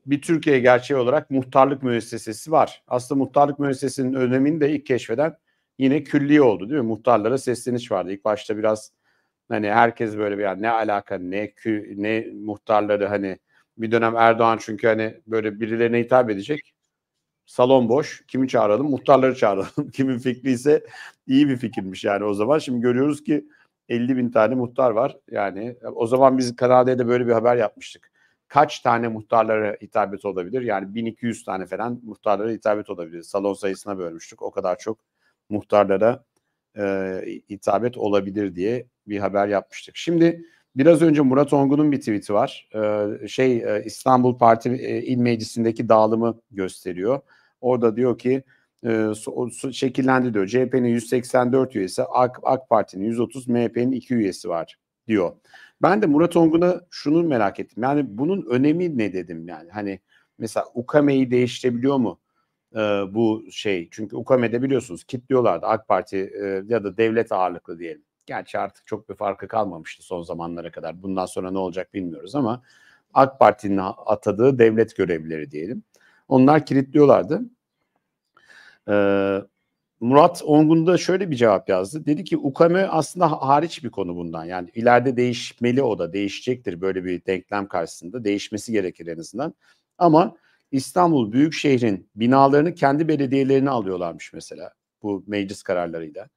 bir Türkiye gerçeği olarak muhtarlık müessesesi var. Aslında muhtarlık müessesesinin önemini de ilk keşfeden yine külli oldu değil mi? Muhtarlara sesleniş vardı. İlk başta biraz hani herkes böyle bir yani ne alaka ne kü, ne muhtarları hani bir dönem Erdoğan çünkü hani böyle birilerine hitap edecek. Salon boş. Kimi çağıralım? Muhtarları çağıralım. Kimin fikri ise iyi bir fikirmiş yani o zaman. Şimdi görüyoruz ki 50 bin tane muhtar var. Yani e, o zaman biz Kanada'da böyle bir haber yapmıştık. Kaç tane muhtarlara hitabet olabilir? Yani 1200 tane falan muhtarlara hitabet olabilir. Salon sayısına bölmüştük. O kadar çok muhtarlara e, hitabet olabilir diye bir haber yapmıştık. Şimdi Biraz önce Murat Ongun'un bir tweet'i var. Ee, şey e, İstanbul Parti e, İl Meclisi'ndeki dağılımı gösteriyor. Orada diyor ki e, şekillendi diyor. CHP'nin 184 üyesi, AK, AK Parti'nin 130, MHP'nin 2 üyesi var diyor. Ben de Murat Ongun'a şunu merak ettim. Yani bunun önemi ne dedim yani? Hani mesela ukameyi değiştirebiliyor mu? e, bu şey. Çünkü UKM'de biliyorsunuz kitliyorlardı AK Parti e, ya da devlet ağırlıklı diyelim. Gerçi artık çok bir farkı kalmamıştı son zamanlara kadar. Bundan sonra ne olacak bilmiyoruz ama AK Parti'nin atadığı devlet görevlileri diyelim. Onlar kilitliyorlardı. Ee, Murat Ongun da şöyle bir cevap yazdı. Dedi ki UKME aslında hariç bir konu bundan. Yani ileride değişmeli o da değişecektir böyle bir denklem karşısında. Değişmesi gerekir en azından. Ama İstanbul Büyükşehir'in binalarını kendi belediyelerine alıyorlarmış mesela bu meclis kararlarıyla.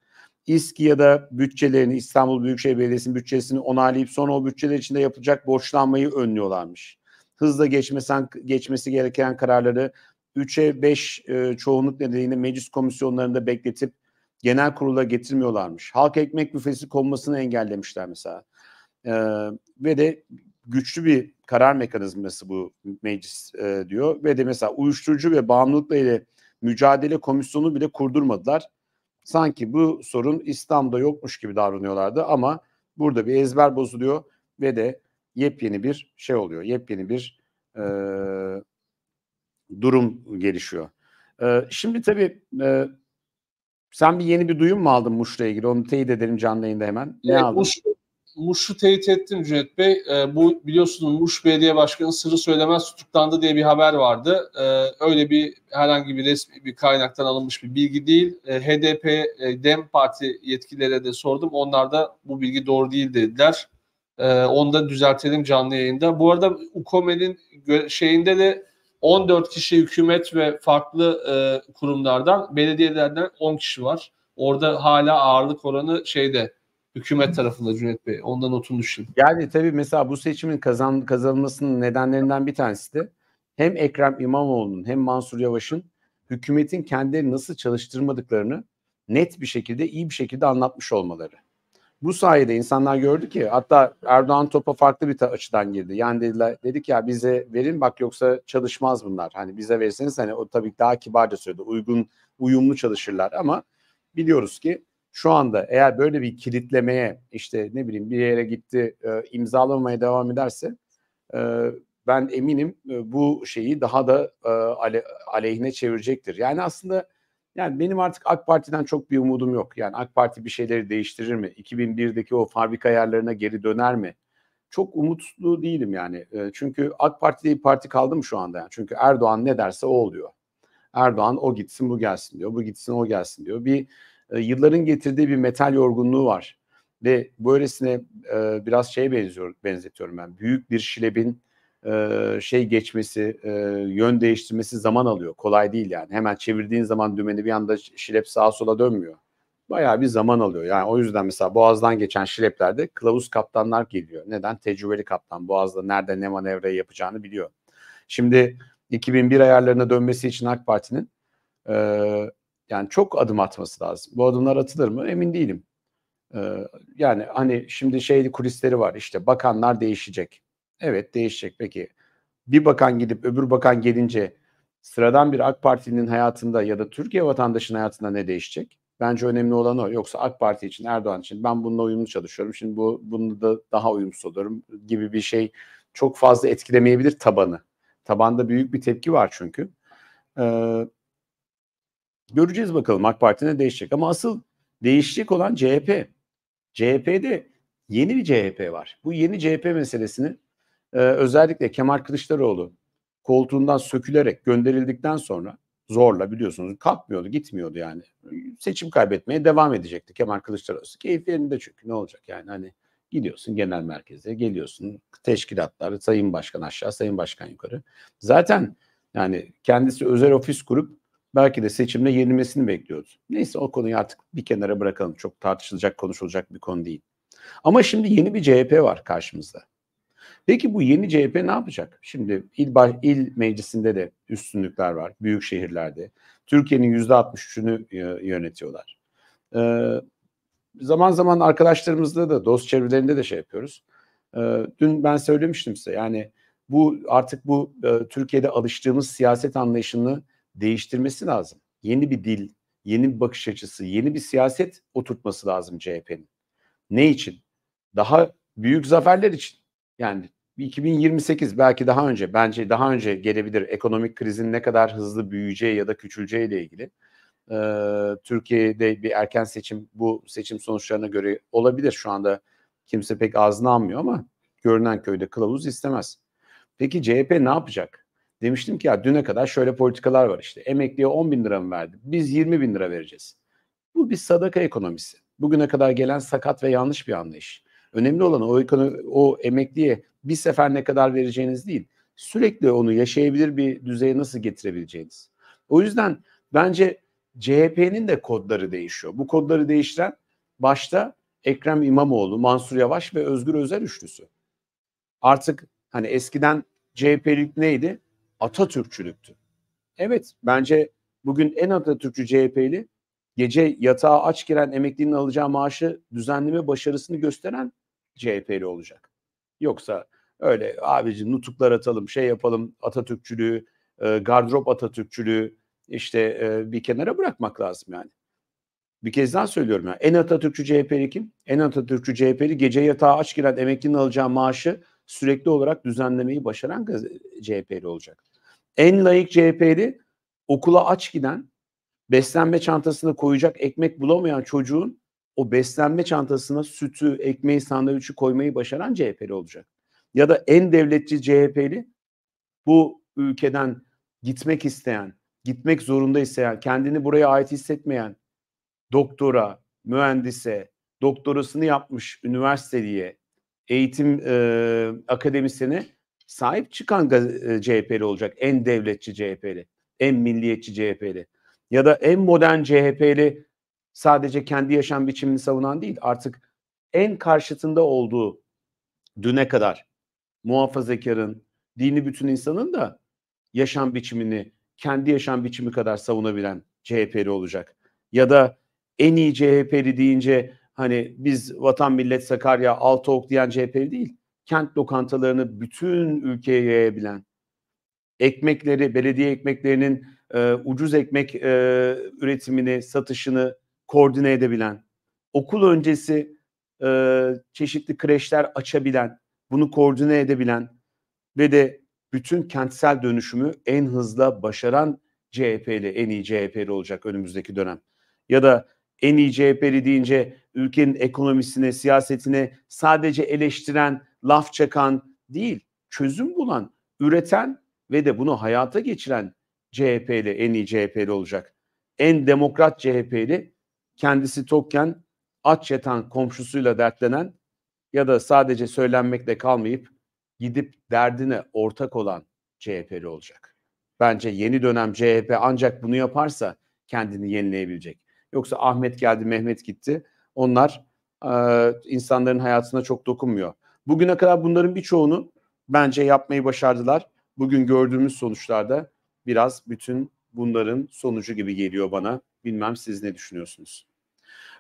İSKİ ya da bütçelerini İstanbul Büyükşehir Belediyesi'nin bütçesini onaylayıp sonra o bütçeler içinde yapılacak borçlanmayı önlüyorlarmış. Hızla geçmesen geçmesi gereken kararları 3'e 5 e, çoğunluk nedeniyle meclis komisyonlarında bekletip genel kurula getirmiyorlarmış. Halk ekmek büfesi konmasını engellemişler mesela. E, ve de güçlü bir karar mekanizması bu meclis e, diyor. Ve de mesela uyuşturucu ve bağımlılıkla ile mücadele komisyonu bile kurdurmadılar sanki bu sorun İslam'da yokmuş gibi davranıyorlardı ama burada bir ezber bozuluyor ve de yepyeni bir şey oluyor. Yepyeni bir e, durum gelişiyor. E, şimdi tabii e, sen bir yeni bir duyum mu aldın Muş'la ilgili? Onu teyit edelim canlı yayında hemen. Ne evet, aldın? Muş'la Muş'u teyit ettim Cüneyt Bey. E, bu biliyorsunuz Muş Belediye Başkanı sırrı söylemez tutuklandı diye bir haber vardı. E, öyle bir herhangi bir resmi bir kaynaktan alınmış bir bilgi değil. E, ee, HDP, e, DEM Parti yetkililere de sordum. Onlar da bu bilgi doğru değil dediler. E, onu da düzeltelim canlı yayında. Bu arada UKOME'nin şeyinde de 14 kişi hükümet ve farklı e, kurumlardan, belediyelerden 10 kişi var. Orada hala ağırlık oranı şeyde hükümet tarafında Cüneyt Bey. Ondan notunu düşün. Yani tabii mesela bu seçimin kazan, kazanılmasının nedenlerinden bir tanesi de hem Ekrem İmamoğlu'nun hem Mansur Yavaş'ın hükümetin kendileri nasıl çalıştırmadıklarını net bir şekilde iyi bir şekilde anlatmış olmaları. Bu sayede insanlar gördü ki hatta Erdoğan topa farklı bir açıdan girdi. Yani dediler, dedik ya bize verin bak yoksa çalışmaz bunlar. Hani bize verseniz hani o tabii daha kibarca söyledi. Uygun, uyumlu çalışırlar ama biliyoruz ki şu anda eğer böyle bir kilitlemeye işte ne bileyim bir yere gitti e, imzalamamaya devam ederse e, ben eminim e, bu şeyi daha da e, ale, aleyhine çevirecektir. Yani aslında yani benim artık AK Parti'den çok bir umudum yok. Yani AK Parti bir şeyleri değiştirir mi? 2001'deki o fabrika ayarlarına geri döner mi? Çok umutlu değilim yani. E, çünkü AK Parti bir parti kaldı mı şu anda? Yani? Çünkü Erdoğan ne derse o oluyor. Erdoğan o gitsin bu gelsin diyor. Bu gitsin o gelsin diyor. Bir e, yılların getirdiği bir metal yorgunluğu var. Ve böylesine e, biraz şeye benziyor, benzetiyorum ben. Büyük bir şilebin e, şey geçmesi, e, yön değiştirmesi zaman alıyor. Kolay değil yani. Hemen çevirdiğin zaman dümeni bir anda şilep sağa sola dönmüyor. Bayağı bir zaman alıyor. Yani o yüzden mesela Boğaz'dan geçen şileplerde kılavuz kaptanlar geliyor. Neden? Tecrübeli kaptan. Boğaz'da nerede ne manevrayı yapacağını biliyor. Şimdi 2001 ayarlarına dönmesi için AK Parti'nin e, yani çok adım atması lazım. Bu adımlar atılır mı? Emin değilim. Ee, yani hani şimdi şeyli kulisleri var işte bakanlar değişecek. Evet değişecek peki. Bir bakan gidip öbür bakan gelince sıradan bir AK Parti'nin hayatında ya da Türkiye vatandaşının hayatında ne değişecek? Bence önemli olan o. Yoksa AK Parti için, Erdoğan için ben bununla uyumlu çalışıyorum. Şimdi bu bunu da daha uyumsuz olurum gibi bir şey çok fazla etkilemeyebilir tabanı. Tabanda büyük bir tepki var çünkü. Ee, Göreceğiz bakalım AK Parti ne değişecek. Ama asıl değişecek olan CHP. CHP'de yeni bir CHP var. Bu yeni CHP meselesini e, özellikle Kemal Kılıçdaroğlu koltuğundan sökülerek gönderildikten sonra zorla biliyorsunuz kalkmıyordu gitmiyordu yani. Seçim kaybetmeye devam edecekti Kemal Kılıçdaroğlu. Keyif yerinde çünkü ne olacak yani hani gidiyorsun genel merkeze geliyorsun teşkilatlar sayın başkan aşağı sayın başkan yukarı. Zaten yani kendisi özel ofis kurup Belki de seçimle yenilmesini bekliyordu. Neyse o konuyu artık bir kenara bırakalım. Çok tartışılacak, konuşulacak bir konu değil. Ama şimdi yeni bir CHP var karşımızda. Peki bu yeni CHP ne yapacak? Şimdi il, baş, il meclisinde de üstünlükler var büyük şehirlerde. Türkiye'nin yüzde 63'ünü e, yönetiyorlar. Ee, zaman zaman arkadaşlarımızla da dost çevrelerinde de şey yapıyoruz. Ee, dün ben söylemiştim size yani bu artık bu e, Türkiye'de alıştığımız siyaset anlayışını değiştirmesi lazım. Yeni bir dil, yeni bir bakış açısı, yeni bir siyaset oturtması lazım CHP'nin. Ne için? Daha büyük zaferler için. Yani 2028 belki daha önce bence daha önce gelebilir ekonomik krizin ne kadar hızlı büyüyeceği ya da küçüleceği ile ilgili. Ee, Türkiye'de bir erken seçim bu seçim sonuçlarına göre olabilir. Şu anda kimse pek ağzını almıyor ama görünen köyde kılavuz istemez. Peki CHP ne yapacak? Demiştim ki ya düne kadar şöyle politikalar var işte. Emekliye 10 bin lira mı verdi? Biz 20 bin lira vereceğiz. Bu bir sadaka ekonomisi. Bugüne kadar gelen sakat ve yanlış bir anlayış. Önemli olan o, ekonomi, o emekliye bir sefer ne kadar vereceğiniz değil. Sürekli onu yaşayabilir bir düzeye nasıl getirebileceğiniz. O yüzden bence CHP'nin de kodları değişiyor. Bu kodları değiştiren başta Ekrem İmamoğlu, Mansur Yavaş ve Özgür Özel üçlüsü. Artık hani eskiden CHP'lik neydi? Atatürkçülüktü. Evet bence bugün en Atatürkçü CHP'li gece yatağa aç giren emeklinin alacağı maaşı düzenleme başarısını gösteren CHP'li olacak. Yoksa öyle abici nutuklar atalım, şey yapalım, Atatürkçülüğü, e, gardrop Atatürkçülüğü işte e, bir kenara bırakmak lazım yani. Bir kez daha söylüyorum ya. En Atatürkçü CHP'li kim? En Atatürkçü CHP'li gece yatağa aç giren emeklinin alacağı maaşı sürekli olarak düzenlemeyi başaran CHP'li olacak. En layık CHP'li okula aç giden, beslenme çantasına koyacak ekmek bulamayan çocuğun o beslenme çantasına sütü, ekmeği, sandviçi koymayı başaran CHP'li olacak. Ya da en devletçi CHP'li bu ülkeden gitmek isteyen, gitmek zorunda isteyen, kendini buraya ait hissetmeyen doktora, mühendise, doktorasını yapmış üniversiteliye, eğitim e, akademisyeni sahip çıkan CHP'li olacak. En devletçi CHP'li, en milliyetçi CHP'li ya da en modern CHP'li sadece kendi yaşam biçimini savunan değil artık en karşıtında olduğu düne kadar muhafazakarın, dini bütün insanın da yaşam biçimini kendi yaşam biçimi kadar savunabilen CHP'li olacak. Ya da en iyi CHP'li deyince hani biz vatan millet Sakarya Altıok diyen CHP değil. Kent lokantalarını bütün ülkeye yayabilen, ekmekleri, belediye ekmeklerinin e, ucuz ekmek e, üretimini, satışını koordine edebilen, okul öncesi e, çeşitli kreşler açabilen, bunu koordine edebilen ve de bütün kentsel dönüşümü en hızla başaran CHP'li, en iyi CHP'li olacak önümüzdeki dönem. Ya da en iyi CHP'li deyince ülkenin ekonomisine, siyasetine sadece eleştiren, laf çakan değil, çözüm bulan, üreten ve de bunu hayata geçiren CHP'li, en iyi CHP'li olacak. En demokrat CHP'li, kendisi tokken aç yatan komşusuyla dertlenen ya da sadece söylenmekle kalmayıp gidip derdine ortak olan CHP'li olacak. Bence yeni dönem CHP ancak bunu yaparsa kendini yenileyebilecek. Yoksa Ahmet geldi, Mehmet gitti. Onlar e, insanların hayatına çok dokunmuyor. Bugüne kadar bunların birçoğunu bence yapmayı başardılar. Bugün gördüğümüz sonuçlarda biraz bütün bunların sonucu gibi geliyor bana. Bilmem siz ne düşünüyorsunuz?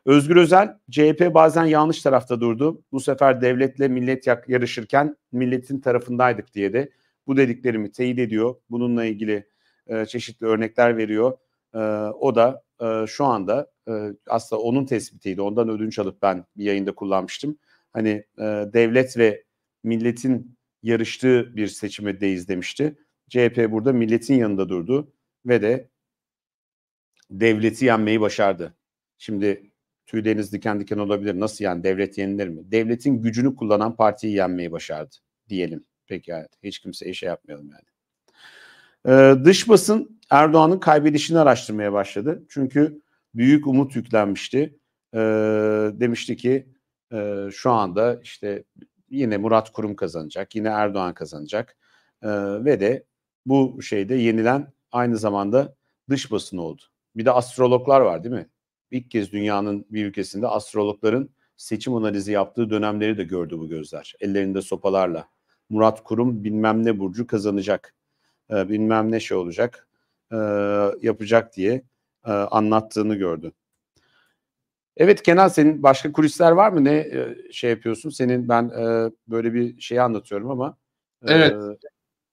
Özgür Özel, CHP bazen yanlış tarafta durdu. Bu sefer devletle millet yarışırken milletin tarafındaydık diye de bu dediklerimi teyit ediyor. Bununla ilgili e, çeşitli örnekler veriyor. Ee, o da e, şu anda e, aslında onun tespitiydi. Ondan ödünç alıp ben bir yayında kullanmıştım. Hani e, devlet ve milletin yarıştığı bir seçimdeyiz demişti. CHP burada milletin yanında durdu ve de devleti yenmeyi başardı. Şimdi tüyleriniz diken diken olabilir. Nasıl yani devlet yenilir mi? Devletin gücünü kullanan partiyi yenmeyi başardı diyelim. Peki yani hiç kimse işe yapmayalım yani. Ee, dış basın Erdoğan'ın kaybedişini araştırmaya başladı. Çünkü büyük umut yüklenmişti. E, demişti ki e, şu anda işte yine Murat Kurum kazanacak, yine Erdoğan kazanacak e, ve de bu şeyde yenilen aynı zamanda dış basın oldu. Bir de astrologlar var değil mi? İlk kez dünyanın bir ülkesinde astrologların seçim analizi yaptığı dönemleri de gördü bu gözler. Ellerinde sopalarla. Murat Kurum bilmem ne burcu kazanacak. Ee, bilmem ne şey olacak e, yapacak diye e, anlattığını gördü. Evet Kenan senin başka kulisler var mı? Ne e, şey yapıyorsun? Senin ben e, böyle bir şeyi anlatıyorum ama. E, evet.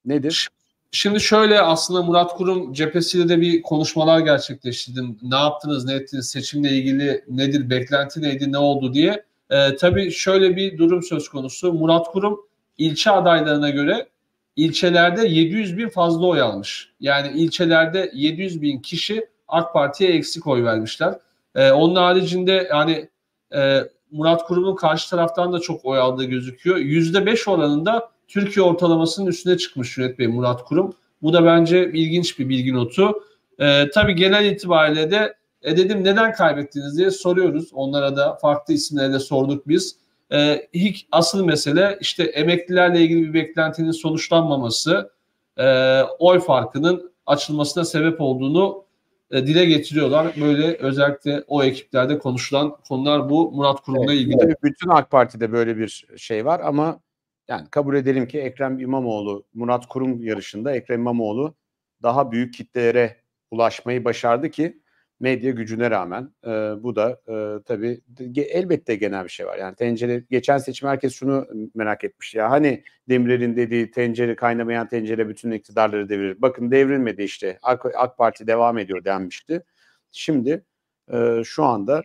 Nedir? Şimdi şöyle aslında Murat Kurum cephesiyle de bir konuşmalar gerçekleştirdim. Ne yaptınız, ne ettiniz, seçimle ilgili nedir, beklenti neydi, ne oldu diye. Ee, tabii şöyle bir durum söz konusu. Murat Kurum ilçe adaylarına göre ilçelerde 700 bin fazla oy almış. Yani ilçelerde 700 bin kişi AK Parti'ye eksik oy vermişler. Ee, onun haricinde yani e, Murat Kurum'un karşı taraftan da çok oy aldığı gözüküyor. %5 oranında Türkiye ortalamasının üstüne çıkmış Cüneyt Bey Murat Kurum. Bu da bence ilginç bir bilgi notu. Ee, tabii genel itibariyle de e dedim neden kaybettiniz diye soruyoruz. Onlara da farklı isimlere sorduk biz. E, ilk asıl mesele işte emeklilerle ilgili bir beklentinin sonuçlanmaması, e, oy farkının açılmasına sebep olduğunu e, dile getiriyorlar. Böyle özellikle o ekiplerde konuşulan konular bu Murat Kurum'la evet, ilgili. bütün AK Parti'de böyle bir şey var ama yani kabul edelim ki Ekrem İmamoğlu, Murat Kurum yarışında Ekrem İmamoğlu daha büyük kitlelere ulaşmayı başardı ki medya gücüne rağmen e, bu da e, tabii elbette genel bir şey var. Yani tencere geçen seçim herkes şunu merak etmiş ya hani Demirel'in dediği tencere kaynamayan tencere bütün iktidarları devirir. Bakın devrilmedi işte AK, AK Parti devam ediyor denmişti. Şimdi e, şu anda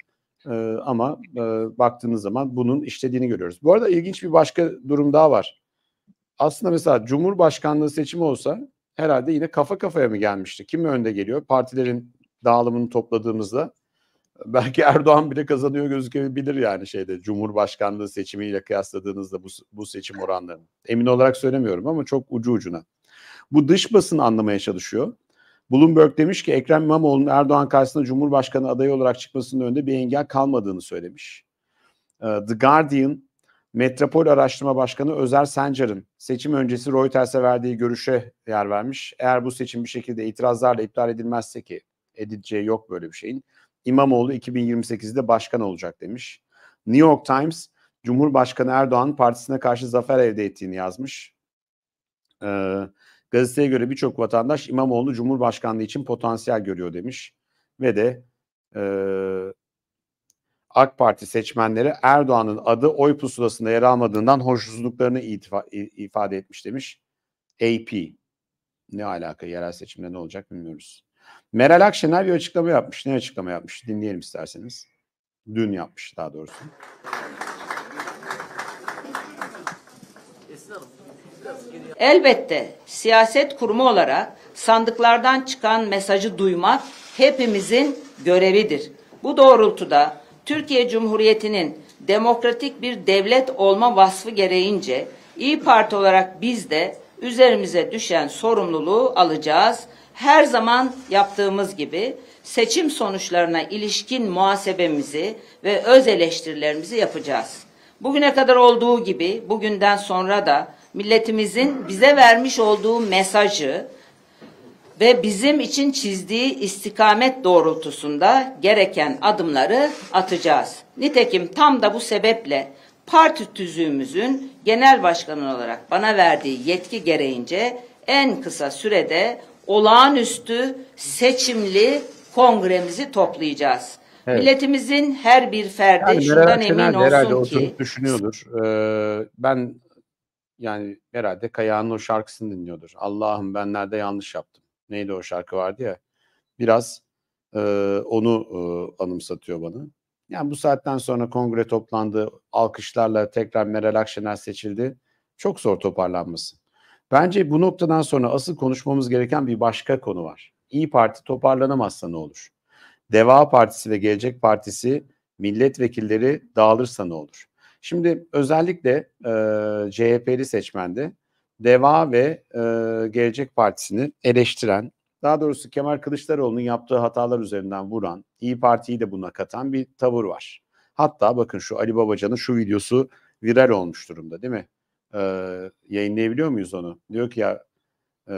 e, ama e, baktığınız zaman bunun işlediğini görüyoruz. Bu arada ilginç bir başka durum daha var. Aslında mesela Cumhurbaşkanlığı seçimi olsa herhalde yine kafa kafaya mı gelmişti? Kim önde geliyor? Partilerin dağılımını topladığımızda belki Erdoğan bile kazanıyor gözükebilir yani şeyde Cumhurbaşkanlığı seçimiyle kıyasladığınızda bu, bu seçim oranlarını. Emin olarak söylemiyorum ama çok ucu ucuna. Bu dış basın anlamaya çalışıyor. Bloomberg demiş ki Ekrem İmamoğlu'nun Erdoğan karşısında Cumhurbaşkanı adayı olarak çıkmasının önünde bir engel kalmadığını söylemiş. Ee, The Guardian, Metropol Araştırma Başkanı Özer Sencer'in seçim öncesi Reuters'e verdiği görüşe yer vermiş. Eğer bu seçim bir şekilde itirazlarla iptal edilmezse ki edileceği yok böyle bir şeyin. İmamoğlu 2028'de başkan olacak demiş. New York Times Cumhurbaşkanı Erdoğan partisine karşı zafer elde ettiğini yazmış. Ee, gazeteye göre birçok vatandaş İmamoğlu Cumhurbaşkanlığı için potansiyel görüyor demiş. Ve de e, AK Parti seçmenleri Erdoğan'ın adı oy pusulasında yer almadığından hoşnutsuzluklarını itifa, ifade etmiş demiş. AP ne alaka yerel seçimde ne olacak bilmiyoruz. Meral Akşener bir açıklama yapmış. Ne açıklama yapmış? Dinleyelim isterseniz. Dün yapmış daha doğrusu. Elbette siyaset kurumu olarak sandıklardan çıkan mesajı duymak hepimizin görevidir. Bu doğrultuda Türkiye Cumhuriyeti'nin demokratik bir devlet olma vasfı gereğince İyi Parti olarak biz de üzerimize düşen sorumluluğu alacağız her zaman yaptığımız gibi seçim sonuçlarına ilişkin muhasebemizi ve öz eleştirilerimizi yapacağız. Bugüne kadar olduğu gibi bugünden sonra da milletimizin bize vermiş olduğu mesajı ve bizim için çizdiği istikamet doğrultusunda gereken adımları atacağız. Nitekim tam da bu sebeple parti tüzüğümüzün genel başkanı olarak bana verdiği yetki gereğince en kısa sürede olağanüstü seçimli kongremizi toplayacağız. Evet. Milletimizin her bir ferdi yani şundan emin olsun herhalde ki. oturup düşünüyordur. Ee, ben yani herhalde Kayağan'ın o şarkısını dinliyordur. Allah'ım ben nerede yanlış yaptım. Neydi o şarkı vardı ya. Biraz e, onu e, anımsatıyor bana. Yani bu saatten sonra kongre toplandı. Alkışlarla tekrar Meral Akşener seçildi. Çok zor toparlanması. Bence bu noktadan sonra asıl konuşmamız gereken bir başka konu var. İyi Parti toparlanamazsa ne olur? Deva Partisi ve Gelecek Partisi milletvekilleri dağılırsa ne olur? Şimdi özellikle e, CHP'li seçmende Deva ve e, Gelecek Partisi'ni eleştiren, daha doğrusu Kemal Kılıçdaroğlu'nun yaptığı hatalar üzerinden vuran, İyi Parti'yi de buna katan bir tavır var. Hatta bakın şu Ali Babacan'ın şu videosu viral olmuş durumda değil mi? e, yayınlayabiliyor muyuz onu? Diyor ki ya e,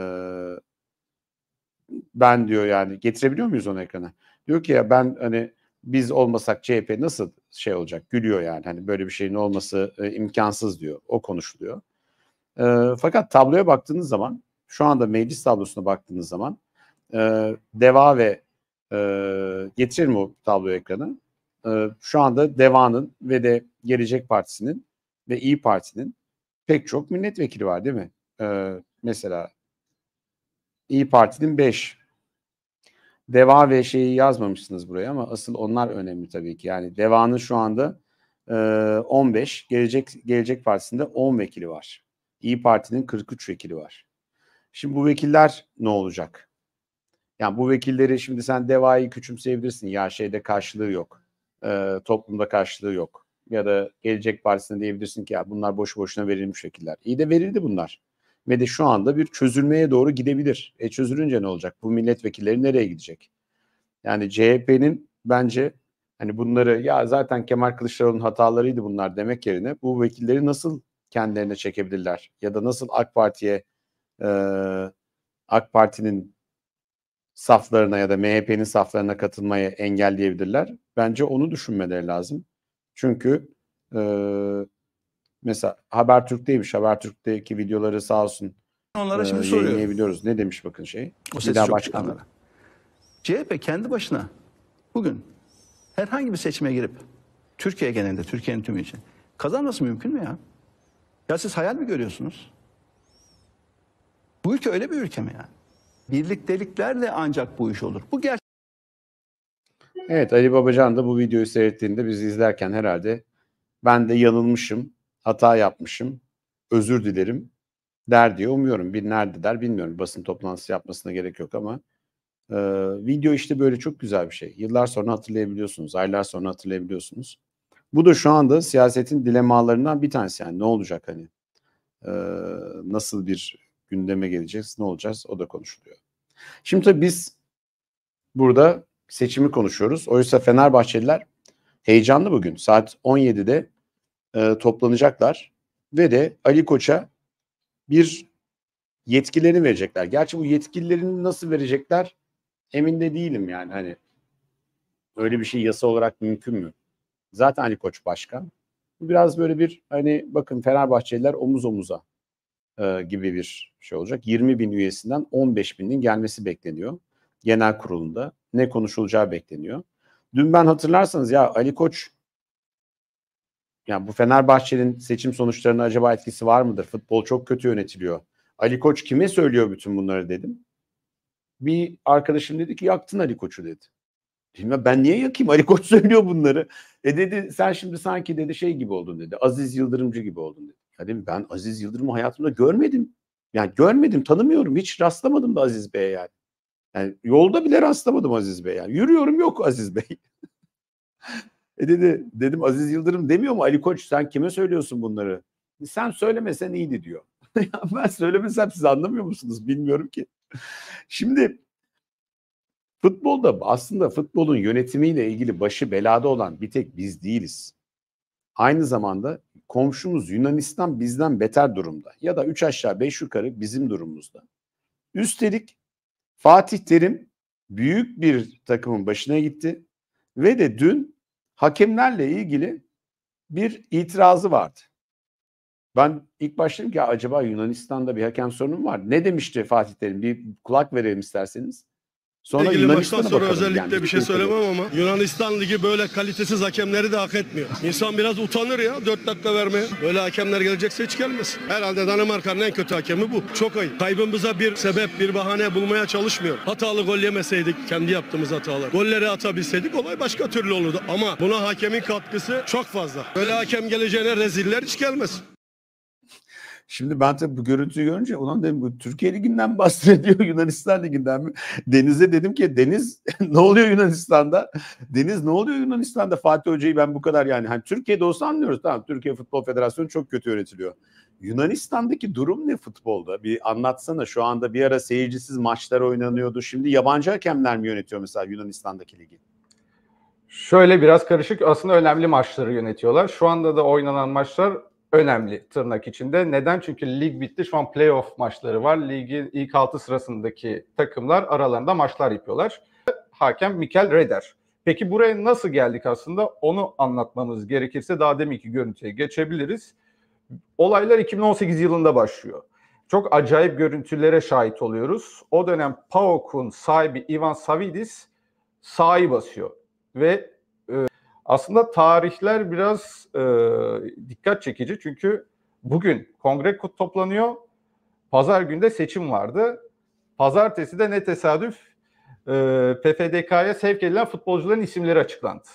ben diyor yani getirebiliyor muyuz onu ekrana? Diyor ki ya ben hani biz olmasak CHP nasıl şey olacak? Gülüyor yani hani böyle bir şeyin olması e, imkansız diyor. O konuşuluyor. E, fakat tabloya baktığınız zaman şu anda meclis tablosuna baktığınız zaman e, DEVA ve e, getirir mi o tablo ekranı? E, şu anda DEVA'nın ve de Gelecek Partisi'nin ve İyi Parti'nin pek çok milletvekili var değil mi? Ee, mesela İyi Parti'nin 5. Deva ve şeyi yazmamışsınız buraya ama asıl onlar önemli tabii ki. Yani Deva'nın şu anda e, 15, Gelecek Gelecek Partisi'nde 10 vekili var. İyi Parti'nin 43 vekili var. Şimdi bu vekiller ne olacak? Yani bu vekilleri şimdi sen Deva'yı küçümseyebilirsin. Ya şeyde karşılığı yok. E, toplumda karşılığı yok ya da Gelecek Partisi'ne diyebilirsin ki ya bunlar boşu boşuna verilmiş şekiller. İyi de verildi bunlar. Ve de şu anda bir çözülmeye doğru gidebilir. E çözülünce ne olacak? Bu milletvekilleri nereye gidecek? Yani CHP'nin bence hani bunları ya zaten Kemal Kılıçdaroğlu'nun hatalarıydı bunlar demek yerine bu vekilleri nasıl kendilerine çekebilirler? Ya da nasıl AK Parti'ye e, AK Parti'nin saflarına ya da MHP'nin saflarına katılmayı engelleyebilirler? Bence onu düşünmeleri lazım. Çünkü e, mesela Habertürk'teymiş. Habertürk'teki videoları sağ olsun Onlara e, şimdi soruyorum. Ne demiş bakın şey. O ses çok CHP kendi başına bugün herhangi bir seçime girip Türkiye genelinde, Türkiye'nin tümü için kazanması mümkün mü ya? Ya siz hayal mi görüyorsunuz? Bu ülke öyle bir ülke mi yani? Birlikteliklerle ancak bu iş olur. Bu gerçek. Evet Ali Babacan da bu videoyu seyrettiğinde biz izlerken herhalde ben de yanılmışım, hata yapmışım, özür dilerim der diye umuyorum. Bir nerede der bilmiyorum. Basın toplantısı yapmasına gerek yok ama e, video işte böyle çok güzel bir şey. Yıllar sonra hatırlayabiliyorsunuz, aylar sonra hatırlayabiliyorsunuz. Bu da şu anda siyasetin dilemalarından bir tanesi yani ne olacak hani e, nasıl bir gündeme geleceğiz, ne olacağız o da konuşuluyor. Şimdi tabii biz burada seçimi konuşuyoruz. Oysa Fenerbahçeliler heyecanlı bugün. Saat 17'de e, toplanacaklar ve de Ali Koç'a bir yetkilerini verecekler. Gerçi bu yetkililerini nasıl verecekler emin de değilim yani hani öyle bir şey yasa olarak mümkün mü? Zaten Ali Koç başkan. Biraz böyle bir hani bakın Fenerbahçeliler omuz omuza e, gibi bir şey olacak. 20 bin üyesinden 15 binin gelmesi bekleniyor genel kurulunda ne konuşulacağı bekleniyor. Dün ben hatırlarsanız ya Ali Koç yani bu Fenerbahçe'nin seçim sonuçlarına acaba etkisi var mıdır? Futbol çok kötü yönetiliyor. Ali Koç kime söylüyor bütün bunları dedim. Bir arkadaşım dedi ki yaktın Ali Koç'u dedi. Dedim ben niye yakayım? Ali Koç söylüyor bunları. E dedi sen şimdi sanki dedi şey gibi oldun dedi. Aziz Yıldırımcı gibi oldun dedi. Ya dedim ben Aziz Yıldırım'ı hayatımda görmedim. Yani görmedim, tanımıyorum. Hiç rastlamadım da Aziz Bey'e yani. Yani yolda bile rastlamadım Aziz Bey. Yani yürüyorum yok Aziz Bey. e dedi dedim Aziz Yıldırım demiyor mu Ali Koç sen kime söylüyorsun bunları? sen söylemesen iyiydi diyor. ben söylemesem siz anlamıyor musunuz bilmiyorum ki. Şimdi futbolda aslında futbolun yönetimiyle ilgili başı belada olan bir tek biz değiliz. Aynı zamanda komşumuz Yunanistan bizden beter durumda ya da üç aşağı beş yukarı bizim durumumuzda. Üstelik Fatih Terim büyük bir takımın başına gitti ve de dün hakemlerle ilgili bir itirazı vardı. Ben ilk başladım ki acaba Yunanistan'da bir hakem sorunu mu var? Ne demişti Fatih Terim? Bir kulak verelim isterseniz. Sonra ilgili maçtan sonra bakalım. özellikle yani, bir şey söylemem ama Yunanistan Ligi böyle kalitesiz hakemleri de hak etmiyor. İnsan biraz utanır ya 4 dakika vermeye. Böyle hakemler gelecekse hiç gelmesin. Herhalde Danimarka'nın en kötü hakemi bu. Çok ayıp. Kaybımıza bir sebep, bir bahane bulmaya çalışmıyor. Hatalı gol yemeseydik kendi yaptığımız hatalar. Golleri atabilseydik olay başka türlü olurdu. Ama buna hakemin katkısı çok fazla. Böyle hakem geleceğine reziller hiç gelmez. Şimdi ben tabii bu görüntüyü görünce ulan dedim bu Türkiye Ligi'nden bahsediyor Yunanistan Ligi'nden mi? Deniz'e dedim ki Deniz ne oluyor Yunanistan'da? Deniz ne oluyor Yunanistan'da? Fatih Hoca'yı ben bu kadar yani hani Türkiye'de olsa anlıyoruz tamam Türkiye Futbol Federasyonu çok kötü yönetiliyor. Yunanistan'daki durum ne futbolda? Bir anlatsana şu anda bir ara seyircisiz maçlar oynanıyordu. Şimdi yabancı hakemler mi yönetiyor mesela Yunanistan'daki ligi? Şöyle biraz karışık. Aslında önemli maçları yönetiyorlar. Şu anda da oynanan maçlar önemli tırnak içinde. Neden? Çünkü lig bitti. Şu an playoff maçları var. Ligin ilk altı sırasındaki takımlar aralarında maçlar yapıyorlar. Hakem Mikel Reder. Peki buraya nasıl geldik aslında? Onu anlatmamız gerekirse daha deminki görüntüye geçebiliriz. Olaylar 2018 yılında başlıyor. Çok acayip görüntülere şahit oluyoruz. O dönem PAOK'un sahibi Ivan Savidis sahayı basıyor ve aslında tarihler biraz e, dikkat çekici çünkü bugün kongre toplanıyor. Pazar günde seçim vardı. Pazartesi de ne tesadüf e, PFDK'ya sevk edilen futbolcuların isimleri açıklandı.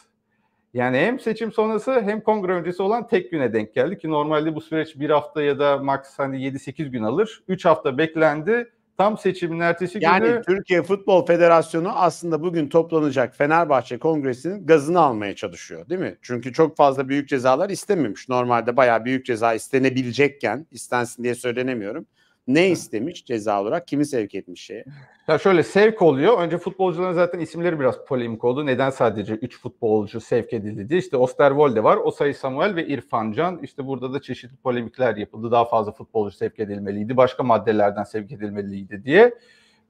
Yani hem seçim sonrası hem kongre öncesi olan tek güne denk geldi ki normalde bu süreç bir hafta ya da maks hani 7-8 gün alır. 3 hafta beklendi. Tam seçimin ertesi günü... Yani Türkiye Futbol Federasyonu aslında bugün toplanacak Fenerbahçe Kongresi'nin gazını almaya çalışıyor değil mi? Çünkü çok fazla büyük cezalar istememiş. Normalde bayağı büyük ceza istenebilecekken, istensin diye söylenemiyorum. Ne istemiş ceza olarak? Kimi sevk etmiş şey? Ya şöyle sevk oluyor. Önce futbolcuların zaten isimleri biraz polemik oldu. Neden sadece 3 futbolcu sevk edildi diye. İşte Osterwolde var, Osayi Samuel ve İrfan Can. İşte burada da çeşitli polemikler yapıldı. Daha fazla futbolcu sevk edilmeliydi. Başka maddelerden sevk edilmeliydi diye.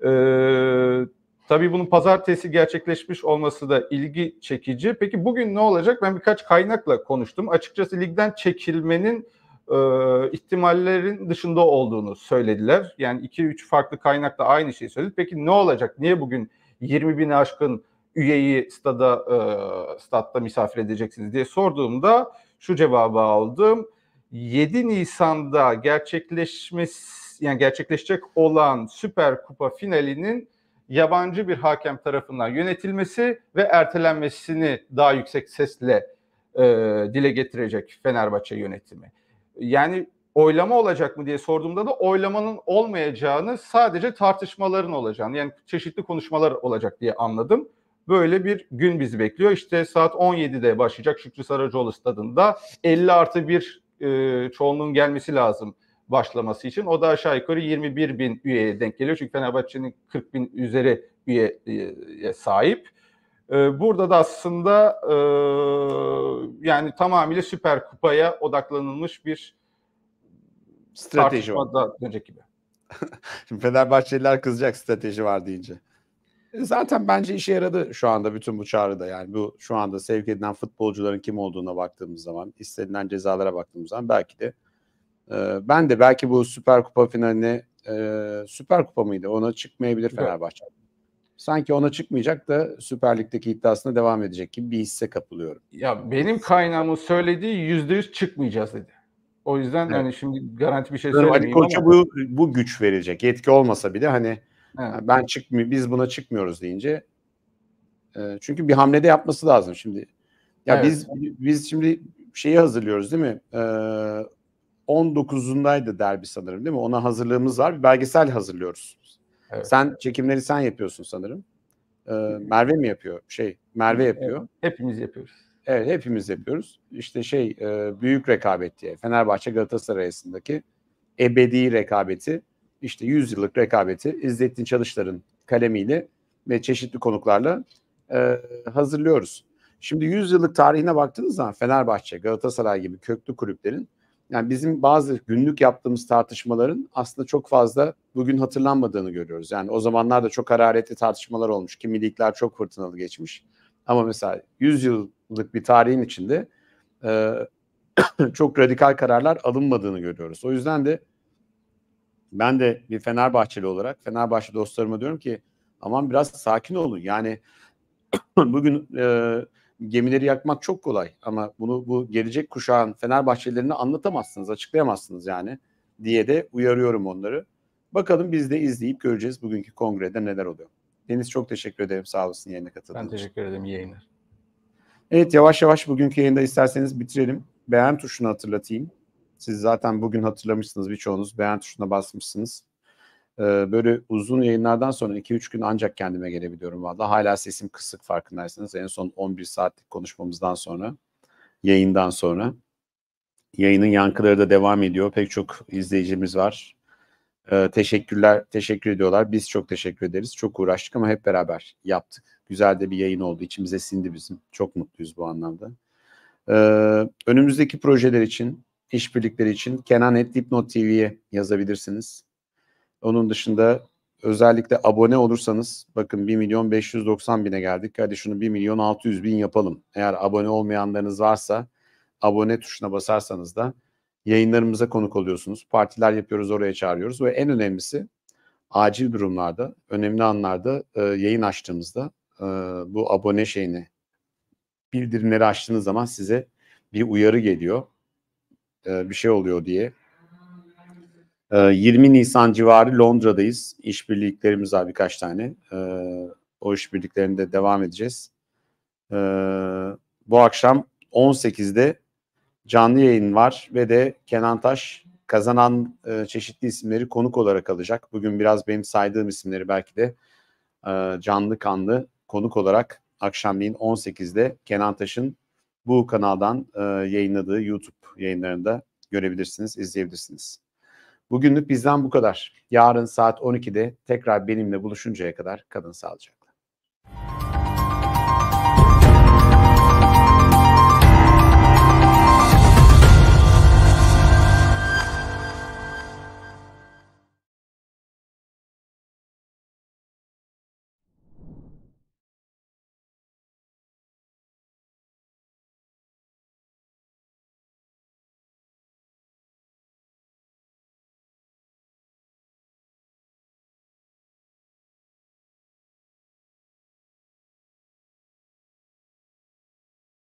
Ee, Tabii bunun pazartesi gerçekleşmiş olması da ilgi çekici. Peki bugün ne olacak? Ben birkaç kaynakla konuştum. Açıkçası ligden çekilmenin e, ihtimallerin dışında olduğunu söylediler. Yani 2-3 farklı kaynakta aynı şeyi söyledi. Peki ne olacak? Niye bugün 20 bin aşkın üyeyi stada, e, statta misafir edeceksiniz diye sorduğumda şu cevabı aldım. 7 Nisan'da gerçekleşmesi yani gerçekleşecek olan Süper Kupa finalinin yabancı bir hakem tarafından yönetilmesi ve ertelenmesini daha yüksek sesle e, dile getirecek Fenerbahçe yönetimi yani oylama olacak mı diye sorduğumda da oylamanın olmayacağını sadece tartışmaların olacağını yani çeşitli konuşmalar olacak diye anladım. Böyle bir gün bizi bekliyor. İşte saat 17'de başlayacak Şükrü Saracoğlu stadında 50 artı bir e, çoğunluğun gelmesi lazım başlaması için. O da aşağı yukarı 21 bin üyeye denk geliyor. Çünkü Fenerbahçe'nin 40 bin üzeri üyeye e, sahip. Ee, burada da aslında e, yani tamamıyla Süper Kupa'ya odaklanılmış bir strateji var. dönecek gibi. Şimdi Fenerbahçeliler kızacak strateji var deyince. E, zaten bence işe yaradı şu anda bütün bu çağrıda. Yani bu şu anda sevk edilen futbolcuların kim olduğuna baktığımız zaman, istenilen cezalara baktığımız zaman belki de e, ben de belki bu Süper Kupa finaline e, Süper Kupa mıydı? Ona çıkmayabilir Fenerbahçe. Evet sanki ona çıkmayacak da Süper Lig'deki iddiasına devam edecek gibi bir hisse kapılıyorum. Ya benim kaynağımın söylediği yüzde yüz çıkmayacağız dedi. O yüzden evet. hani şimdi garanti bir şey evet. söylemeyeyim Ali Koç'a ama... bu, bu güç verecek. Yetki olmasa bile hani evet. ben çıkmıyor, biz buna çıkmıyoruz deyince e, çünkü bir hamlede yapması lazım şimdi. Ya evet. biz biz şimdi şeyi hazırlıyoruz değil mi? E, 19'undaydı derbi sanırım değil mi? Ona hazırlığımız var. Bir belgesel hazırlıyoruz. Evet. Sen çekimleri sen yapıyorsun sanırım. Ee, Merve mi yapıyor? Şey, Merve yapıyor. Evet, hepimiz yapıyoruz. Evet, hepimiz yapıyoruz. İşte şey, e, büyük rekabet diye Fenerbahçe Galatasaray arasındaki ebedi rekabeti, işte 100 yıllık rekabeti İzzettin Çalışlar'ın kalemiyle ve çeşitli konuklarla e, hazırlıyoruz. Şimdi 100 yıllık tarihine baktığınız zaman Fenerbahçe, Galatasaray gibi köklü kulüplerin yani bizim bazı günlük yaptığımız tartışmaların aslında çok fazla bugün hatırlanmadığını görüyoruz. Yani o zamanlar da çok hararetli tartışmalar olmuş. Kimi ligler çok fırtınalı geçmiş. Ama mesela 100 yıllık bir tarihin içinde e, çok radikal kararlar alınmadığını görüyoruz. O yüzden de ben de bir Fenerbahçeli olarak Fenerbahçe dostlarıma diyorum ki aman biraz sakin olun. Yani bugün e, gemileri yakmak çok kolay ama bunu bu gelecek kuşağın Fenerbahçelerini anlatamazsınız, açıklayamazsınız yani diye de uyarıyorum onları. Bakalım biz de izleyip göreceğiz bugünkü kongrede neler oluyor. Deniz çok teşekkür ederim sağ olasın yayına katıldığın için. Ben teşekkür ederim iyi yayınlar. Evet yavaş yavaş bugünkü yayında isterseniz bitirelim. Beğen tuşunu hatırlatayım. Siz zaten bugün hatırlamışsınız birçoğunuz. Beğen tuşuna basmışsınız böyle uzun yayınlardan sonra 2-3 gün ancak kendime gelebiliyorum valla. Hala sesim kısık farkındaysanız. En son 11 saatlik konuşmamızdan sonra, yayından sonra. Yayının yankıları da devam ediyor. Pek çok izleyicimiz var. E, teşekkürler, teşekkür ediyorlar. Biz çok teşekkür ederiz. Çok uğraştık ama hep beraber yaptık. Güzel de bir yayın oldu. İçimize sindi bizim. Çok mutluyuz bu anlamda. E, önümüzdeki projeler için, işbirlikleri için Kenan Dipnot TV'ye yazabilirsiniz. Onun dışında özellikle abone olursanız bakın 1 milyon 590 bine geldik. Hadi şunu 1 milyon 600 bin yapalım. Eğer abone olmayanlarınız varsa abone tuşuna basarsanız da yayınlarımıza konuk oluyorsunuz. Partiler yapıyoruz oraya çağırıyoruz ve en önemlisi acil durumlarda önemli anlarda e, yayın açtığımızda e, bu abone şeyini bildirimleri açtığınız zaman size bir uyarı geliyor. E, bir şey oluyor diye 20 ee, Nisan civarı Londra'dayız. İşbirliklerimiz var birkaç tane. Ee, o işbirliklerinde devam edeceğiz. Ee, bu akşam 18'de canlı yayın var ve de Kenan Taş kazanan e, çeşitli isimleri konuk olarak alacak. Bugün biraz benim saydığım isimleri belki de e, canlı kanlı konuk olarak akşamleyin 18'de Kenan Taş'ın bu kanaldan e, yayınladığı YouTube yayınlarında görebilirsiniz, izleyebilirsiniz. Bugünlük bizden bu kadar. Yarın saat 12'de tekrar benimle buluşuncaya kadar kadın sağlıcakla.